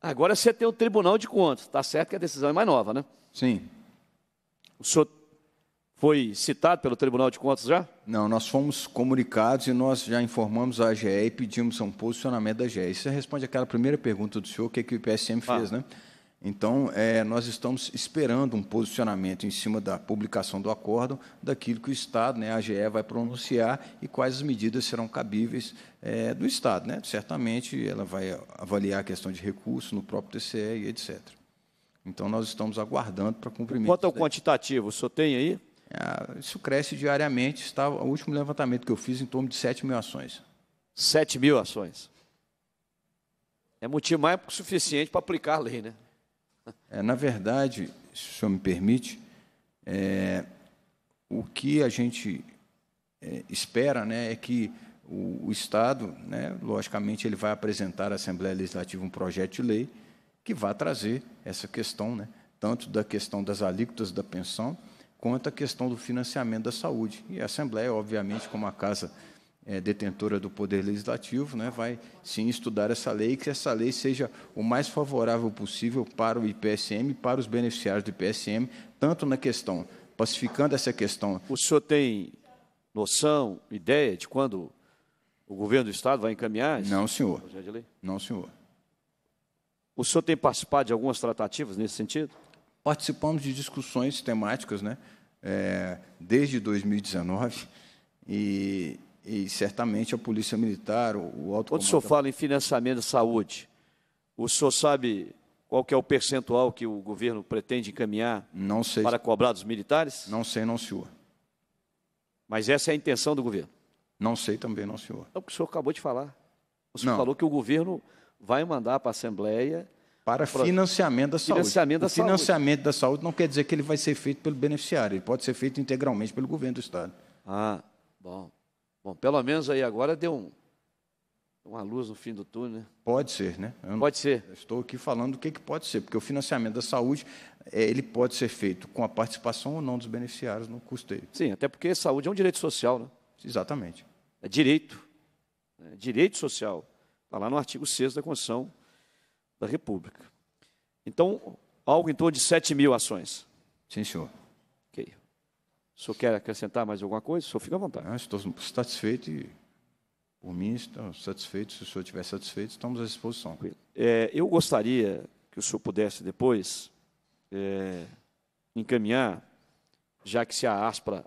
Agora você tem o Tribunal de Contas, está certo que a decisão é mais nova, né? Sim. O senhor foi citado pelo Tribunal de Contas já? Não, nós fomos comunicados e nós já informamos a AGE e pedimos um posicionamento da AGE. Isso responde aquela primeira pergunta do senhor, o que, é que o IPSM fez, ah. né? Então, é, nós estamos esperando um posicionamento em cima da publicação do acordo, daquilo que o Estado, né, a AGE, vai pronunciar e quais as medidas serão cabíveis é, do Estado. Né? Certamente, ela vai avaliar a questão de recursos no próprio TCE e etc. Então, nós estamos aguardando para cumprimento. Quanto ao daí. quantitativo, o senhor tem aí? É, isso cresce diariamente. Está, o último levantamento que eu fiz, em torno de 7 mil ações. 7 mil ações. É motivo mais que suficiente para aplicar a lei, né? É, na verdade, se o senhor me permite, é, o que a gente é, espera né, é que o, o, Estado, né, logicamente, ele vai apresentar à Assembleia Legislativa um projeto de lei que vai trazer essa questão, né, tanto da questão das alíquotas da pensão, quanto a questão do financiamento da saúde. E a Assembleia, obviamente, como a Casa é, detentora do poder legislativo, né, vai sim estudar essa lei e que essa lei seja o mais favorável possível para o IPSM, para os beneficiários do IPSM, tanto na questão, pacificando essa questão. O senhor tem noção, ideia de quando o governo do Estado vai encaminhar? Isso? Não, senhor. Não, senhor. O senhor tem participado de algumas tratativas nesse sentido? Participamos de discussões temáticas, né? É, desde 2019 e e certamente a Polícia Militar, o, o alto Quando o senhor fala em financiamento da saúde, o senhor sabe qual que é o percentual que o governo pretende encaminhar para cobrar dos militares? Não sei, não, senhor. Mas essa é a intenção do governo? Não sei também, não, senhor. É o que o senhor acabou de falar. O senhor não. falou que o governo vai mandar para a Assembleia... Para financiamento da saúde. Financiamento da o financiamento saúde. da saúde não quer dizer que ele vai ser feito pelo beneficiário, ele pode ser feito integralmente pelo governo do Estado. Ah, bom. Bom, pelo menos aí agora deu um, uma luz no fim do túnel, né? Pode ser, né? Eu pode ser. Estou aqui falando o que, que pode ser, porque o financiamento da saúde é, ele pode ser feito com a participação ou não dos beneficiários no custeio. Sim, até porque saúde é um direito social, né? Exatamente. É direito. É direito social. Está lá no artigo 6 da Constituição da República. Então, algo em torno de 7 mil ações. Sim, senhor. O senhor quer acrescentar mais alguma coisa? O senhor fica à vontade. Não, ah, estou satisfeito e, por mim, estou satisfeito. Se o senhor estiver satisfeito, estamos à disposição. É, eu gostaria que o senhor pudesse depois é, encaminhar, já que se a ASPRA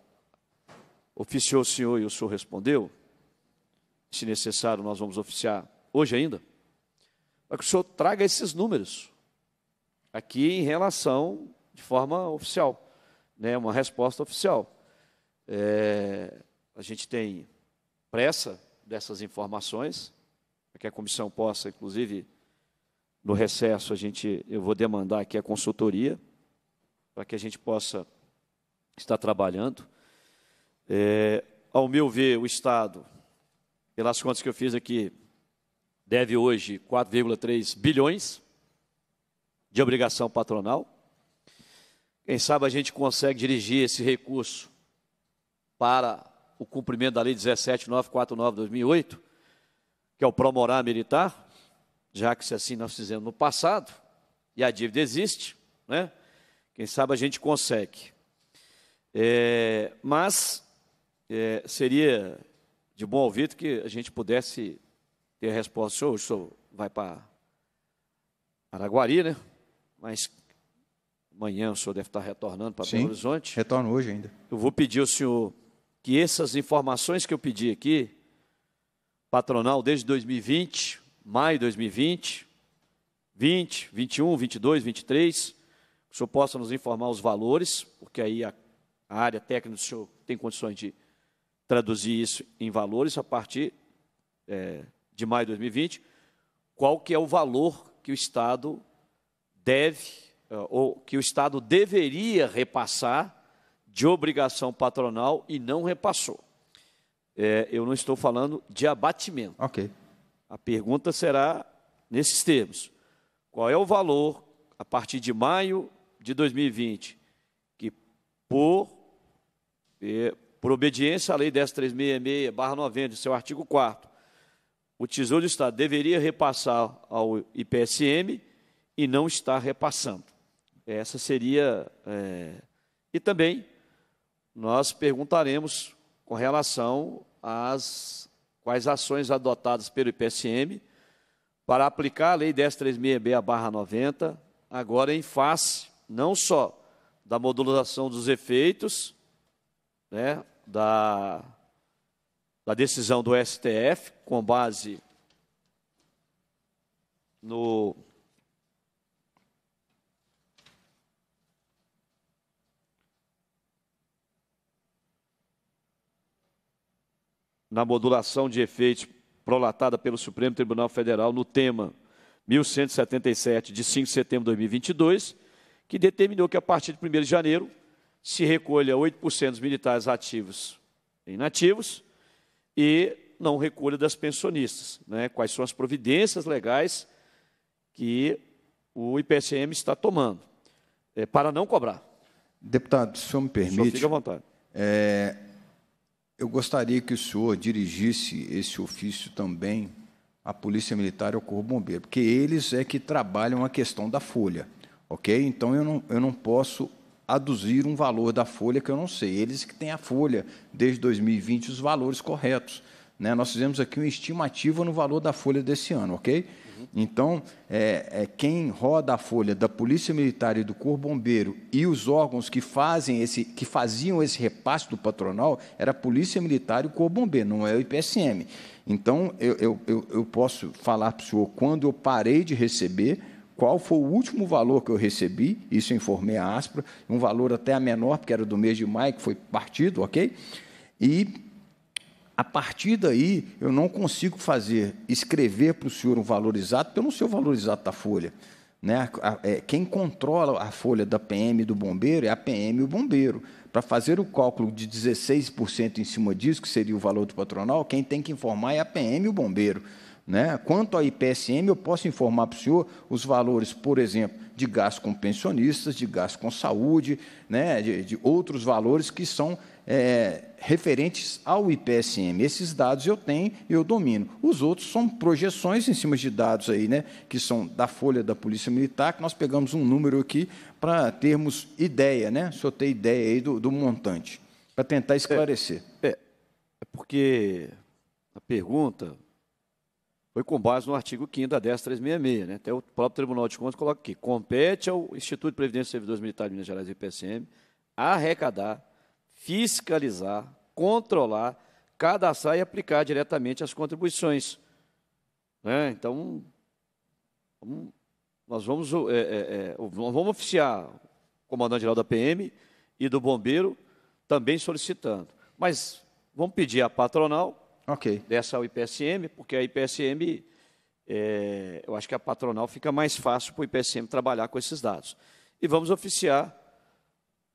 oficiou o senhor e o senhor respondeu, se necessário nós vamos oficiar hoje ainda, para que o senhor traga esses números aqui em relação de forma oficial né, uma resposta oficial. É, a gente tem pressa dessas informações, para que a comissão possa, inclusive, no recesso, a gente, eu vou demandar aqui a consultoria, para que a gente possa estar trabalhando. É, ao meu ver, o Estado, pelas contas que eu fiz aqui, deve hoje 4,3 bilhões de obrigação patronal. Quem sabe a gente consegue dirigir esse recurso para o cumprimento da Lei 17.949/2008, que é o promorar militar, já que se é assim nós fizemos no passado e a dívida existe, né? Quem sabe a gente consegue. É, mas é, seria de bom ouvido que a gente pudesse ter a resposta, senhor, o senhor vai para Araguari, né? Mas amanhã o senhor deve estar retornando para Belo Horizonte. Retorno hoje ainda. Eu vou pedir ao senhor que essas informações que eu pedi aqui, patronal desde 2020, maio de 2020, 20, 21, 22, 23, o senhor possa nos informar os valores, porque aí a, a área técnica do senhor tem condições de traduzir isso em valores a partir é, de maio de 2020. Qual que é o valor que o Estado deve eh, ou que o Estado deveria repassar de obrigação patronal e não repassou. É, eu não estou falando de abatimento. Ok. A pergunta será nesses termos: qual é o valor a partir de maio de 2020 que, por, é, por obediência à Lei 10366-90, seu artigo 4, o Tesouro do Estado deveria repassar ao IPSM e não está repassando? Essa seria. É... E também nós perguntaremos com relação às quais ações adotadas pelo IPSM para aplicar a Lei 1036B-90, agora em face não só da modulação dos efeitos, né, da, da decisão do STF, com base no na modulação de efeitos prolatada pelo Supremo Tribunal Federal no tema 1177, de 5 de setembro de 2022, que determinou que a partir de 1 de janeiro se recolha 8% dos militares ativos e inativos e não recolha das pensionistas. Né? Quais são as providências legais que o IPSM está tomando é, para não cobrar? Deputado, se o senhor me permite. Só fica à vontade. É, eu gostaria que o senhor dirigisse esse ofício também à Polícia Militar e ao Corpo Bombeiro, porque eles é que trabalham a questão da folha, ok? Então eu não, eu não posso aduzir um valor da folha que eu não sei. Eles que têm a folha desde 2020 os valores corretos. Né? Nós fizemos aqui uma estimativa no valor da folha desse ano, ok? Uhum. Então, é, é, quem roda a folha da Polícia Militar e do Corpo Bombeiro e os órgãos que fazem esse, que faziam esse repasse do patronal era a Polícia Militar e o Corpo Bombeiro, não é o IPSM. Então, eu, eu, eu, eu posso falar para o senhor quando eu parei de receber, qual foi o último valor que eu recebi, isso eu informei a Aspra, um valor até a menor, porque era do mês de maio, que foi partido, ok? E a partir daí, eu não consigo fazer, escrever para o senhor um valorizado, porque eu não sei o valorizado da folha. Né? É, quem controla a folha da PM do bombeiro é a PM e o bombeiro. Para fazer o cálculo de 16% em cima disso, que seria o valor do patronal, quem tem que informar é a PM e o bombeiro. Né? Quanto à IPSM, eu posso informar para o senhor os valores, por exemplo, de gasto com pensionistas, de gasto com saúde, né? de, de outros valores que são é, referentes ao IPSM. Esses dados eu tenho e eu domino. Os outros são projeções em cima de dados aí, né, que são da folha da Polícia Militar, que nós pegamos um número aqui para termos ideia, né, só ter ideia aí do, do montante, para tentar é, esclarecer. É, é, porque a pergunta foi com base no artigo 5 da 10366, né? Até o próprio Tribunal de Contas coloca aqui: compete ao Instituto de Previdência e Servidores Militares de Minas Gerais IPSM arrecadar fiscalizar, controlar, cadastrar e aplicar diretamente as contribuições. Né? Então, nós vamos, é, é, é, vamos oficiar o comandante-geral da PM e do bombeiro também solicitando. Mas vamos pedir à patronal okay. dessa ao IPSM, porque a IPSM, é, eu acho que a patronal fica mais fácil para o IPSM trabalhar com esses dados. E vamos oficiar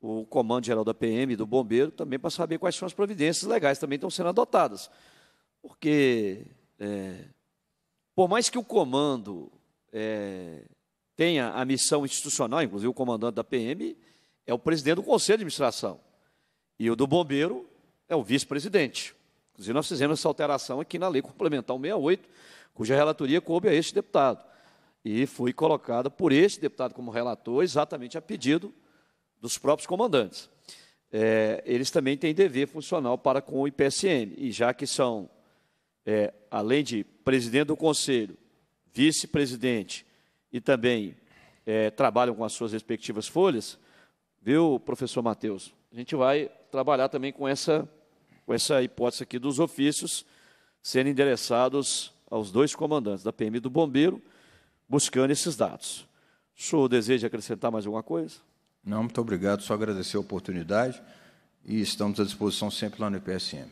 o Comando Geral da PM, do Bombeiro, também para saber quais são as providências legais também estão sendo adotadas. Porque, é, por mais que o comando é, tenha a missão institucional, inclusive o comandante da PM é o presidente do Conselho de Administração, e o do Bombeiro é o vice-presidente. Inclusive, nós fizemos essa alteração aqui na Lei Complementar 68, cuja relatoria coube a este deputado. E foi colocada por este deputado como relator, exatamente a pedido dos próprios comandantes. É, eles também têm dever funcional para com o IPSM, e já que são, é, além de presidente do conselho, vice-presidente e também é, trabalham com as suas respectivas folhas, viu, professor Matheus? A gente vai trabalhar também com essa, com essa hipótese aqui dos ofícios sendo endereçados aos dois comandantes da PM do Bombeiro, buscando esses dados. O senhor deseja acrescentar mais alguma coisa? Não, muito obrigado. Só agradecer a oportunidade e estamos à disposição sempre lá no IPSM.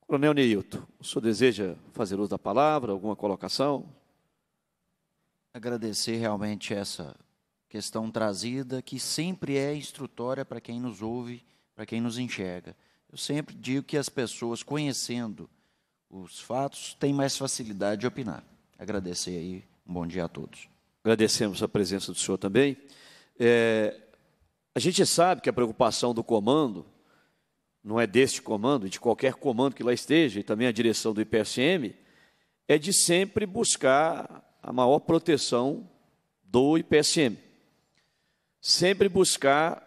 Coronel Neilton, o senhor deseja fazer uso da palavra, alguma colocação? Agradecer realmente essa questão trazida, que sempre é instrutória para quem nos ouve, para quem nos enxerga. Eu sempre digo que as pessoas, conhecendo os fatos, têm mais facilidade de opinar. Agradecer aí, um bom dia a todos. Agradecemos a presença do senhor também. É, a gente sabe que a preocupação do comando não é deste comando, de qualquer comando que lá esteja, e também a direção do IPSM, é de sempre buscar a maior proteção do IPSM. Sempre buscar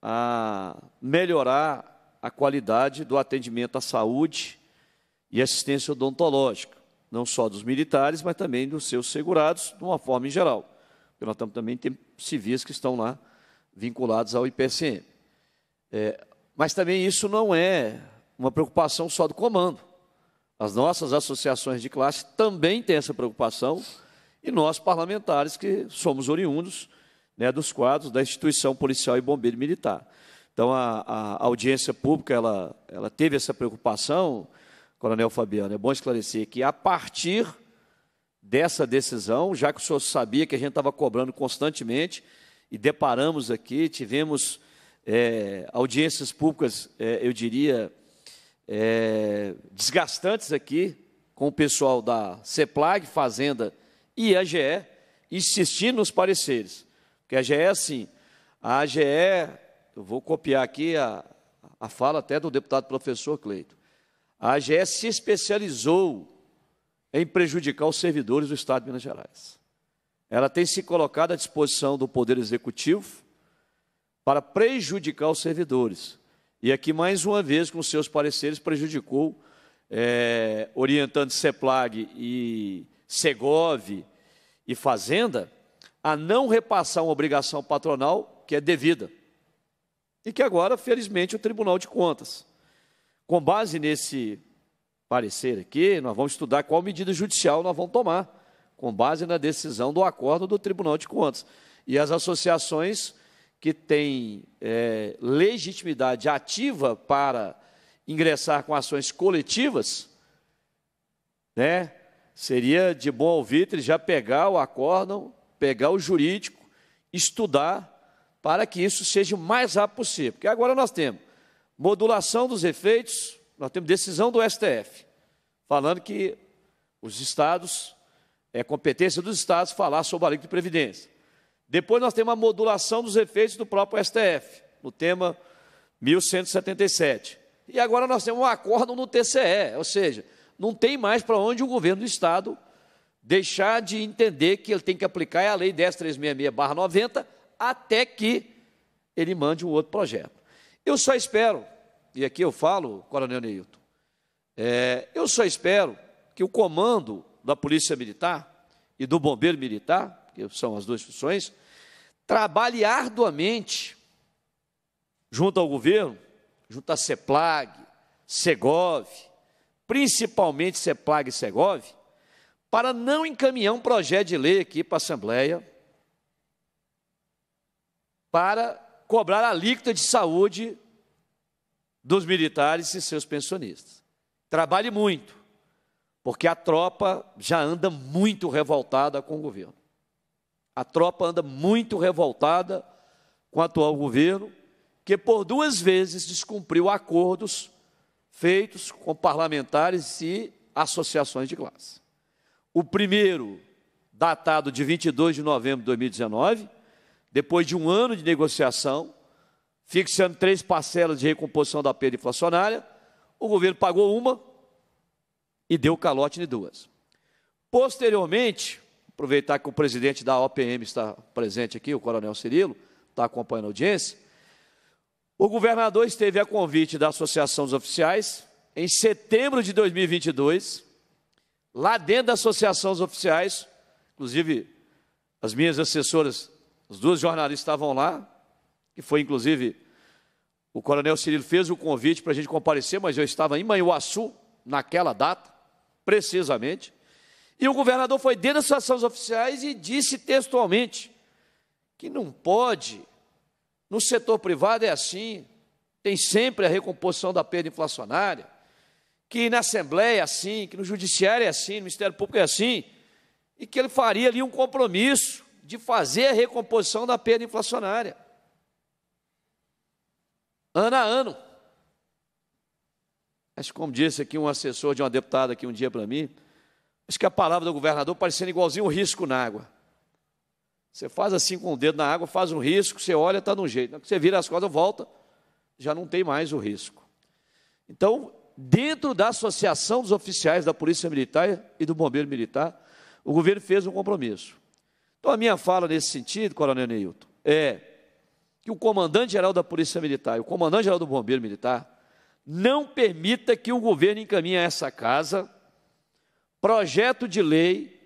a melhorar a qualidade do atendimento à saúde e assistência odontológica, não só dos militares, mas também dos seus segurados, de uma forma em geral. Porque nós também temos civis que estão lá vinculados ao IPCM. É, mas também isso não é uma preocupação só do comando. As nossas associações de classe também têm essa preocupação, e nós, parlamentares, que somos oriundos né, dos quadros da instituição policial e bombeiro militar. Então, a, a audiência pública ela, ela teve essa preocupação, Coronel Fabiano. É bom esclarecer que, a partir dessa decisão, já que o senhor sabia que a gente estava cobrando constantemente, e deparamos aqui, tivemos é, audiências públicas, é, eu diria, é, desgastantes aqui, com o pessoal da CEPLAG, Fazenda e AGE, insistindo nos pareceres. Porque a AGE é assim, a AGE, eu vou copiar aqui a, a fala até do deputado professor Cleito, a AGE se especializou em prejudicar os servidores do Estado de Minas Gerais ela tem se colocado à disposição do Poder Executivo para prejudicar os servidores. E aqui, mais uma vez, com seus pareceres, prejudicou, é, orientando CEPLAG e SEGOV e Fazenda a não repassar uma obrigação patronal que é devida. E que agora, felizmente, o Tribunal de Contas. Com base nesse parecer aqui, nós vamos estudar qual medida judicial nós vamos tomar com base na decisão do acordo do Tribunal de Contas. E as associações que têm é, legitimidade ativa para ingressar com ações coletivas, né, seria de bom alvitre já pegar o acórdão, pegar o jurídico, estudar para que isso seja o mais rápido possível. Porque agora nós temos modulação dos efeitos, nós temos decisão do STF, falando que os estados é competência dos estados falar sobre a alíquota de previdência. Depois nós temos a modulação dos efeitos do próprio STF, no tema 1177. E agora nós temos um acordo no TCE, ou seja, não tem mais para onde o governo do estado deixar de entender que ele tem que aplicar a lei 10366/90 até que ele mande um outro projeto. Eu só espero, e aqui eu falo, Coronel Neilton, é, eu só espero que o comando da Polícia Militar e do Bombeiro Militar, que são as duas funções, trabalhe arduamente junto ao governo, junto à CEPLAG, SEGOV, principalmente CEPLAG e SEGOV, para não encaminhar um projeto de lei aqui para a Assembleia para cobrar a alíquota de saúde dos militares e seus pensionistas. Trabalhe muito, porque a tropa já anda muito revoltada com o governo. A tropa anda muito revoltada com o atual governo, que por duas vezes descumpriu acordos feitos com parlamentares e associações de classe. O primeiro, datado de 22 de novembro de 2019, depois de um ano de negociação, fixando três parcelas de recomposição da perda inflacionária, o governo pagou uma, e deu calote em duas. Posteriormente, aproveitar que o presidente da OPM está presente aqui, o coronel Cirilo, está acompanhando a audiência, o governador esteve a convite da Associação dos Oficiais em setembro de 2022, lá dentro da Associação dos Oficiais, inclusive as minhas assessoras, os duas jornalistas estavam lá, que foi inclusive o Coronel Cirilo fez o convite para a gente comparecer, mas eu estava em Manhuaçu naquela data precisamente. E o governador foi dentro das ações oficiais e disse textualmente que não pode, no setor privado é assim, tem sempre a recomposição da perda inflacionária, que na Assembleia é assim, que no Judiciário é assim, no Ministério Público é assim, e que ele faria ali um compromisso de fazer a recomposição da perda inflacionária. Ano a ano. Acho como disse aqui um assessor de uma deputada aqui um dia para mim, acho que a palavra do governador parecendo igualzinho um risco na água. Você faz assim com o dedo na água, faz um risco, você olha, está de um jeito. Você vira as costas, volta, já não tem mais o risco. Então, dentro da Associação dos Oficiais da Polícia Militar e do Bombeiro Militar, o governo fez um compromisso. Então, a minha fala nesse sentido, Coronel Neilton, é que o comandante-geral da Polícia Militar e o comandante-geral do Bombeiro Militar não permita que o governo encaminhe a essa casa projeto de lei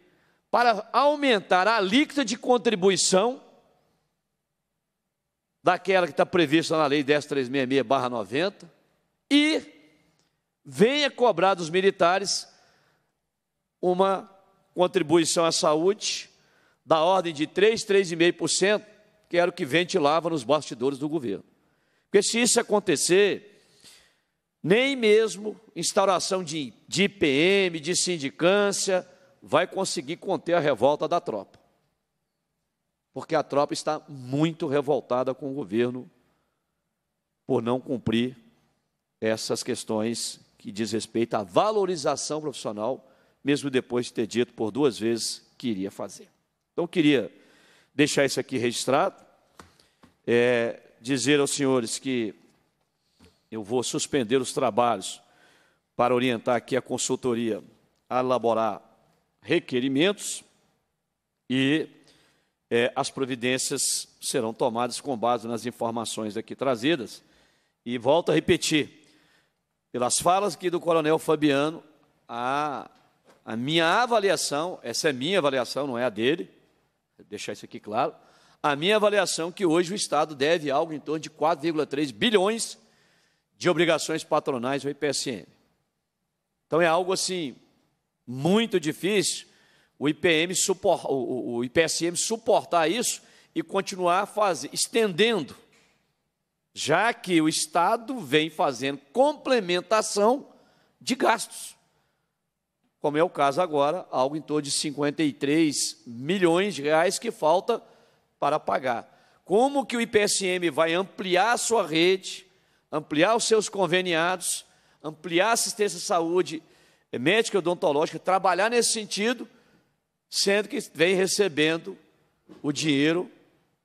para aumentar a alíquota de contribuição daquela que está prevista na Lei 10366-90 e venha cobrar dos militares uma contribuição à saúde da ordem de 3, 3,5%, que era o que ventilava nos bastidores do governo. Porque se isso acontecer, nem mesmo instauração de, de IPM, de sindicância, vai conseguir conter a revolta da tropa. Porque a tropa está muito revoltada com o governo por não cumprir essas questões que diz respeito à valorização profissional, mesmo depois de ter dito por duas vezes que iria fazer. Então, queria deixar isso aqui registrado, é, dizer aos senhores que eu vou suspender os trabalhos para orientar aqui a consultoria a elaborar requerimentos e é, as providências serão tomadas com base nas informações aqui trazidas. E volto a repetir, pelas falas aqui do coronel Fabiano, a, a minha avaliação, essa é minha avaliação, não é a dele, deixar isso aqui claro, a minha avaliação é que hoje o Estado deve algo em torno de 4,3 bilhões de obrigações patronais, o IPSM. Então é algo assim muito difícil o, IPM supor, o, o IPSM suportar isso e continuar fazendo, fazer, estendendo, já que o Estado vem fazendo complementação de gastos, como é o caso agora, algo em torno de 53 milhões de reais que falta para pagar. Como que o IPSM vai ampliar a sua rede, ampliar os seus conveniados, ampliar a assistência à saúde eh, médica e odontológica, trabalhar nesse sentido, sendo que vem recebendo o dinheiro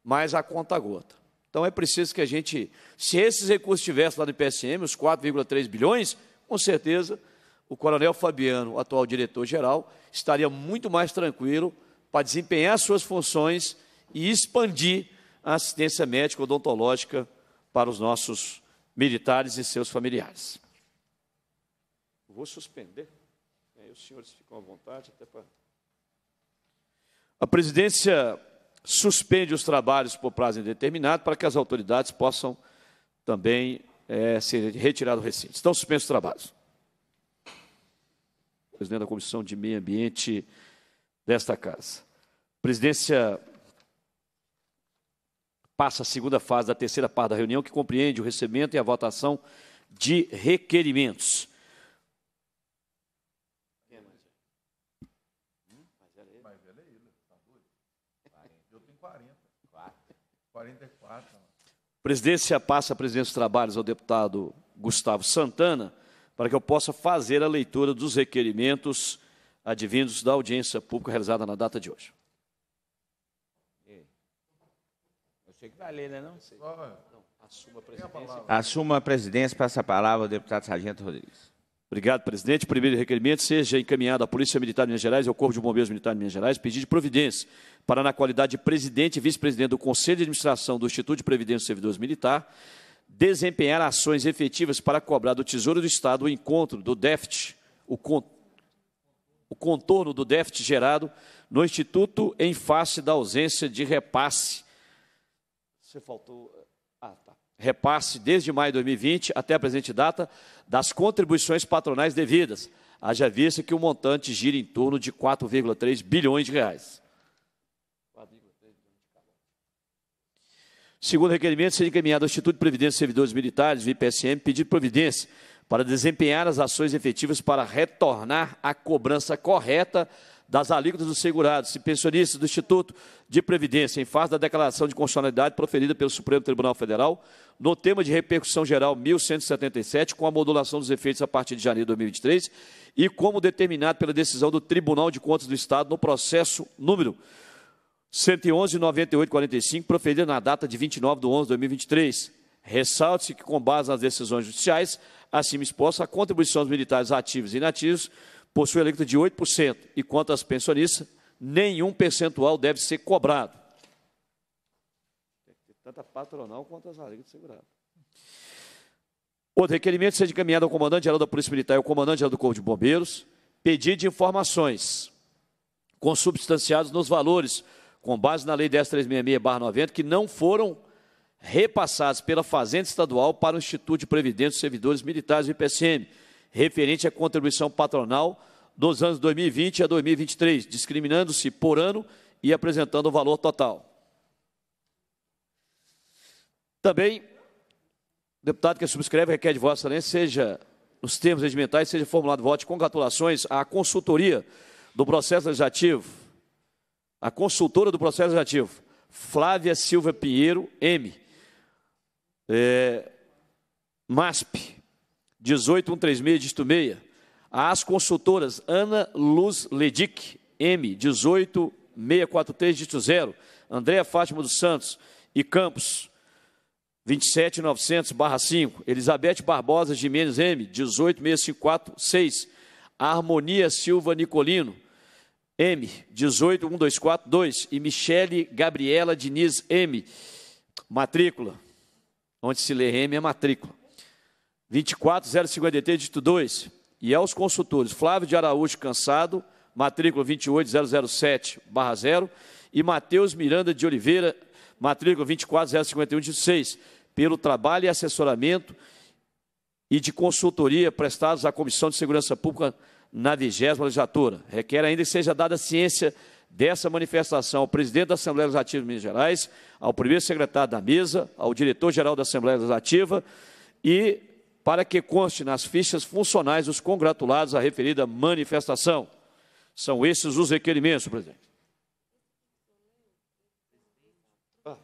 mais a conta gota. Então é preciso que a gente, se esses recursos estivessem lá no IPSM, os 4,3 bilhões, com certeza o coronel Fabiano, o atual diretor-geral, estaria muito mais tranquilo para desempenhar suas funções e expandir a assistência médica odontológica para os nossos militares e seus familiares. Vou suspender. Aí é, os senhores ficam à vontade até para. A presidência suspende os trabalhos por prazo indeterminado para que as autoridades possam também é, ser retiradas do recinto. Estão suspensos os trabalhos. Presidente da Comissão de Meio Ambiente desta Casa. A presidência passa a segunda fase da terceira parte da reunião, que compreende o recebimento e a votação de requerimentos. Presidência passa a presidência dos trabalhos ao deputado Gustavo Santana para que eu possa fazer a leitura dos requerimentos advindos da audiência pública realizada na data de hoje. Achei que vai né? Não? Ah, é. não assuma a é presidência. A assuma a presidência, passa a palavra ao deputado Sargento Rodrigues. Obrigado, presidente. primeiro requerimento seja encaminhado à Polícia Militar de Minas Gerais e ao Corpo de Bombeiros Militar de Minas Gerais pedido de providência para, na qualidade de presidente e vice-presidente do Conselho de Administração do Instituto de Previdência dos Servidores Militar, desempenhar ações efetivas para cobrar do Tesouro do Estado o encontro do déficit, o, con o contorno do déficit gerado no Instituto em face da ausência de repasse você faltou. Ah, ah, tá. Repasse desde maio de 2020 até a presente data das contribuições patronais devidas. Haja vista que o montante gira em torno de 4,3 bilhões de reais. Segundo requerimento, seria encaminhado ao Instituto de Previdência e Servidores Militares, o IPSM, pedido providência para desempenhar as ações efetivas para retornar à cobrança correta das alíquotas dos segurados e pensionistas do Instituto de Previdência, em face da declaração de constitucionalidade proferida pelo Supremo Tribunal Federal, no tema de repercussão geral 1177, com a modulação dos efeitos a partir de janeiro de 2023, e como determinado pela decisão do Tribunal de Contas do Estado no processo número 111.9845, proferida na data de 29 de 11 de 2023. Ressalte-se que, com base nas decisões judiciais, acima exposta, a contribuição dos militares ativos e inativos possui a alíquota de 8%, e quanto às pensionistas, nenhum percentual deve ser cobrado. Tanto a patronal quanto as alíquotas seguradas. Outro requerimento seja encaminhado ao comandante-geral da Polícia Militar e ao comandante-geral do Corpo de Bombeiros, pedido de informações consubstanciadas nos valores, com base na Lei 10.366-90, que não foram repassados pela Fazenda Estadual para o Instituto de Previdência dos Servidores Militares, o IPSM, referente à contribuição patronal dos anos 2020 a 2023, discriminando-se por ano e apresentando o valor total. Também, o deputado que subscreve requer de Vossa Excelência seja, nos termos regimentais, seja formulado voto de congratulações à consultoria do processo legislativo, a consultora do processo legislativo, Flávia Silva Pinheiro, M, é, eh, MASP, 18136 dígito 6, As consultoras Ana Luz Ledic, M 18643 dígito 0, Andréa Fátima dos Santos e Campos, 27900 barra 5, Elizabeth Barbosa Jimenez M 18654-6, Harmonia Silva Nicolino, M, 18124-2 e Michele Gabriela Diniz M, matrícula, onde se lê M é matrícula, 24053, dito 2, e aos consultores Flávio de Araújo Cansado, matrícula 28007-0, e Matheus Miranda de Oliveira, matrícula 24051, dito 6, pelo trabalho e assessoramento e de consultoria prestados à Comissão de Segurança Pública na vigésima legislatura. Requer ainda que seja dada ciência dessa manifestação ao presidente da Assembleia Legislativa de Minas Gerais, ao primeiro secretário da mesa, ao diretor-geral da Assembleia Legislativa e para que conste nas fichas funcionais os congratulados à referida manifestação. São esses os requerimentos, presidente. Ah.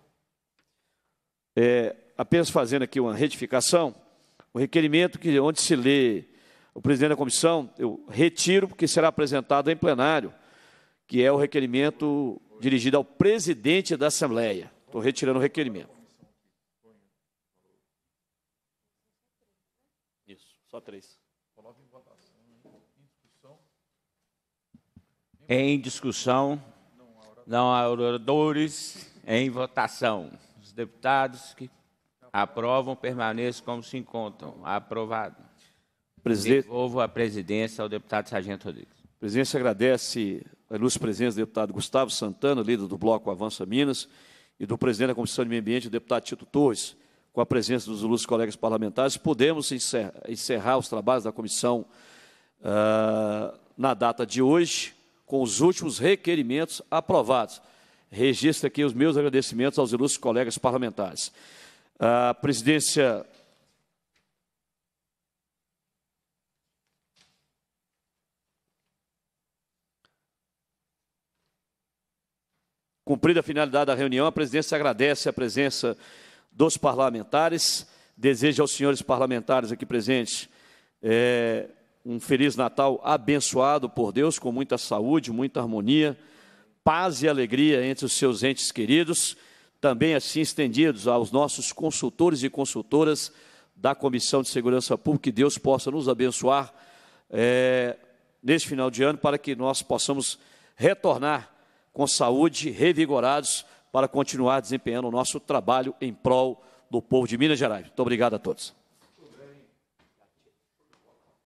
É, apenas fazendo aqui uma retificação, o requerimento que onde se lê o presidente da comissão, eu retiro porque será apresentado em plenário, que é o requerimento dirigido ao presidente da Assembleia. Estou retirando o requerimento. Só três. Coloca em votação. Em discussão. Em discussão. Não há oradores. Em votação. Os deputados que aprovam permaneçam como se encontram. Aprovado. Presidente... Devolvo a presidência ao deputado Sargento Rodrigues. A presidência agradece a ilustre presença do deputado Gustavo Santana, líder do Bloco Avança Minas, e do presidente da Comissão de Meio Ambiente, o deputado Tito Torres com a presença dos ilustres colegas parlamentares, podemos encerrar, encerrar os trabalhos da comissão uh, na data de hoje, com os últimos requerimentos aprovados. Registro aqui os meus agradecimentos aos ilustres colegas parlamentares. A presidência Cumprida a finalidade da reunião, a presidência agradece a presença dos parlamentares. Desejo aos senhores parlamentares aqui presentes é, um Feliz Natal abençoado por Deus, com muita saúde, muita harmonia, paz e alegria entre os seus entes queridos, também assim estendidos aos nossos consultores e consultoras da Comissão de Segurança Pública, que Deus possa nos abençoar é, neste final de ano para que nós possamos retornar com saúde, revigorados para continuar desempenhando o nosso trabalho em prol do povo de Minas Gerais. Muito obrigado a todos.